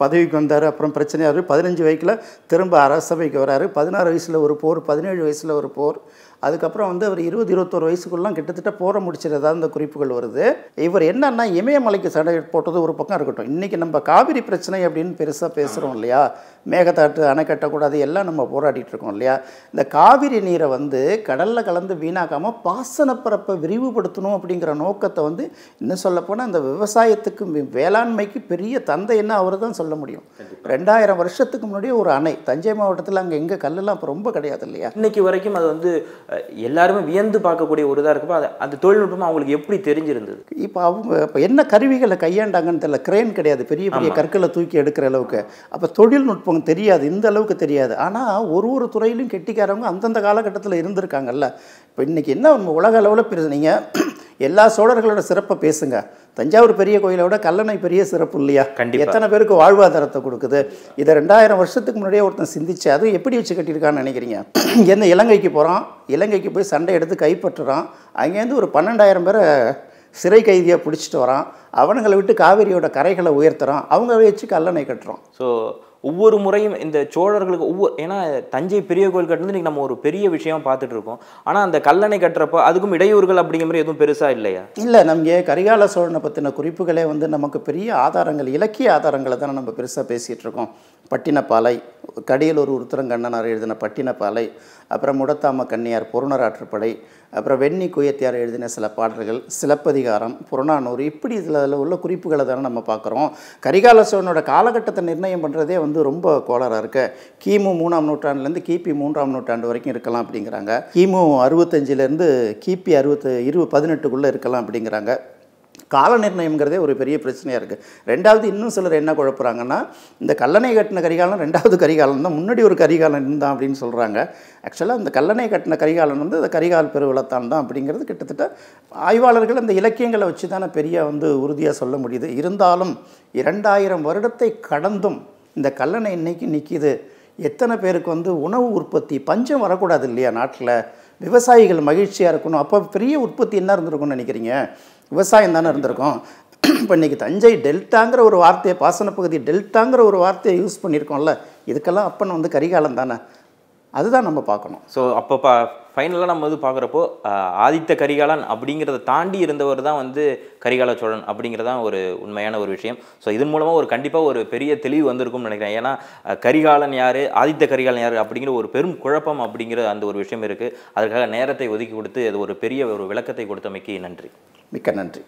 பதவிக்கு வந்தார் அப்புறம் பிரச்சனையாக பதினஞ்சு வயசில் திரும்ப அரசபைக்கு வராரு பதினாறு வயசில் ஒரு போர் பதினேழு வயசில் ஒரு போர் அதுக்கப்புறம் வந்து அவர் இருபது இருபத்தோரு வயசுக்குள்ளலாம் கிட்டத்தட்ட போற முடிச்சிருந்தா இந்த குறிப்புகள் வருது இவர் என்னன்னா இமயமலைக்கு சண்டை போட்டது ஒரு பக்கம் இருக்கட்டும் இன்றைக்கி நம்ம காவிரி பிரச்சனை அப்படின்னு பெருசாக பேசுகிறோம் இல்லையா மேகத்தாட்டு அணை கட்டக்கூடாது எல்லாம் நம்ம போராடிட்டு இருக்கோம் இல்லையா இந்த காவிரி நீரை வந்து கடலில் கலந்து வீணாக்காமல் பாசனப்பரப்பை விரிவுபடுத்தணும் அப்படிங்கிற நோக்கத்தை வந்து இன்னும் சொல்லப்போனால் இந்த விவசாயத்துக்கு வேளாண்மைக்கு பெரிய தந்தைன்னு அவர் தான் சொல்ல முடியும் ரெண்டாயிரம் வருஷத்துக்கு முன்னாடியே ஒரு அணை தஞ்சை மாவட்டத்தில் அங்கே எங்கே கல்லெல்லாம் அப்போ ரொம்ப கிடையாது இல்லையா
இன்னைக்கு வரைக்கும் அது வந்து எல்லாருமே வியந்து பார்க்கக்கூடிய ஒரு இதாக இருக்கப்போ அது அந்த தொழில்நுட்பம் அவங்களுக்கு எப்படி தெரிஞ்சிருந்தது
இப்போ அவங்க இப்போ என்ன கருவிகளை கையாண்டாங்கன்னு தெரியல கிரேன் கிடையாது பெரிய பெரிய கற்களை தூக்கி எடுக்கிற அளவுக்கு அப்போ தொழில்நுட்பம் தெரியாது இந்த அளவுக்கு தெரியாது ஆனால் ஒரு ஒரு துறையிலும் கெட்டிக்காரவங்க அந்தந்த காலகட்டத்தில் இருந்திருக்காங்கல்ல இப்போ இன்றைக்கி என்ன உலக அளவில் பிரச்சனைங்க எல்லா சோழர்களோட சிறப்பை பேசுங்க தஞ்சாவூர் பெரிய கோயிலோட கல்லணை பெரிய சிறப்பு இல்லையா எத்தனை பேருக்கு வாழ்வாதாரத்தை கொடுக்குது இதை ரெண்டாயிரம் வருஷத்துக்கு முன்னாடியே ஒருத்தன் சிந்திச்சு அதுவும் எப்படி வச்சு கட்டியிருக்கான்னு நினைக்கிறீங்க எந்த இலங்கைக்கு போகிறான் இலங்கைக்கு போய் சண்டை எடுத்து கைப்பற்றுறான் அங்கேருந்து ஒரு பன்னெண்டாயிரம் பேரை சிறை கைதியாக பிடிச்சிட்டு வரான் அவனுங்களை விட்டு காவேரியோட கரைகளை உயர்த்துறான் அவங்க வச்சு கல்லணை கட்டுறோம்
ஸோ ஒவ்வொரு முறையும் இந்த சோழர்களுக்கு ஒவ்வொரு ஏன்னா தஞ்சை பெரிய கோயில் கட்டுறது இன்றைக்கி நம்ம ஒரு பெரிய விஷயம் பார்த்துட்டு இருக்கோம் ஆனால் அந்த கல்லணை கட்டுறப்ப அதுக்கும் இடையூறுகள் அப்படிங்கிற மாதிரி எதுவும் பெருசாக இல்லையா
இல்லை நம்ம கரிகால சோழனை பற்றின குறிப்புகளே வந்து நமக்கு பெரிய ஆதாரங்கள் இலக்கிய ஆதாரங்களை தானே நம்ம பெருசாக பேசிகிட்டு இருக்கோம் பட்டினப்பாலை கடியலூர் உருத்திரங்கண்ணனார் எழுதின பட்டினப்பாலை அப்புறம் முடத்தாம கன்னியார் புறநராற்றுப்படை அப்புறம் வெண்ணி குயத்தியார் எழுதின சில பாடல்கள் சிலப்பதிகாரம் புறநானூறு இப்படி இதில் அதில் உள்ள குறிப்புகளை தானே நம்ம பார்க்குறோம் கரிகால சோழனோட காலகட்டத்தை நிர்ணயம் பண்ணுறதே வந்து ரொம்ப கோளாறாக இருக்கு கிமு மூணாம் நூற்றாண்டுலேருந்து கிபி மூன்றாம் நூற்றாண்டு வரைக்கும் இருக்கலாம் அப்படிங்கிறாங்க கிமு அறுபத்தஞ்சிலேருந்து கிபி அறுபத்து இருபது பதினெட்டுக்குள்ளே இருக்கலாம் அப்படிங்கிறாங்க கால நிர்ணயம்ங்கிறதே ஒரு பெரிய பிரச்சனையாக இருக்குது ரெண்டாவது இன்னும் சிலர் என்ன குழப்புறாங்கன்னா இந்த கல்லணை கட்டின கரிகாலம் ரெண்டாவது கரிகாலம் தான் முன்னாடி ஒரு கரிகாலம் இருந்தான் அப்படின்னு சொல்கிறாங்க ஆக்சுவலாக அந்த கல்லணை கட்டின கரிகாலம் வந்து அந்த கரிகால் பெருவளத்தான் தான் அப்படிங்கிறது கிட்டத்தட்ட ஆய்வாளர்கள் அந்த இலக்கியங்களை வச்சு தானே பெரிய வந்து உறுதியாக சொல்ல முடியுது இருந்தாலும் இரண்டாயிரம் வருடத்தை கடந்தும் இந்த கல்லணை இன்னைக்கு நிற்கிது எத்தனை பேருக்கு வந்து உணவு உற்பத்தி பஞ்சம் வரக்கூடாது இல்லையா நாட்டில் விவசாயிகள் மகிழ்ச்சியாக இருக்கணும் அப்போ பெரிய உற்பத்தி என்ன இருந்திருக்கும்னு நினைக்கிறீங்க விவசாயம் தானே இருந்திருக்கும் இப்போ இன்றைக்கி தஞ்சை டெல்டாங்கிற ஒரு வார்த்தையை பாசன பகுதி டெல்டாங்கிற ஒரு வார்த்தையை யூஸ் பண்ணியிருக்கோம்ல இதுக்கெல்லாம் அப்பன் வந்து கரிகாலம் தானே அதுதான் நம்ம பார்க்கணும்
ஸோ அப்போ பா ஃபைனலாக நம்ம வந்து பார்க்குறப்போ ஆதித்த கரிகாலன் அப்படிங்கிறத தாண்டி இருந்தவர் தான் வந்து கரிகால சோழன் அப்படிங்கிறதான் ஒரு உண்மையான ஒரு விஷயம் ஸோ இதன் மூலமாக ஒரு கண்டிப்பாக ஒரு பெரிய தெளிவு வந்திருக்கும்னு நினைக்கிறேன் ஏன்னா கரிகாலன் யார் ஆதித்த கரிகாலன் யார் அப்படிங்கிற ஒரு பெரும் குழப்பம் அப்படிங்கிற அந்த ஒரு விஷயம் இருக்குது அதுக்காக நேரத்தை ஒதுக்கி கொடுத்து அது ஒரு பெரிய ஒரு விளக்கத்தை கொடுத்தமைக்கு நன்றி
மிக்க நன்றி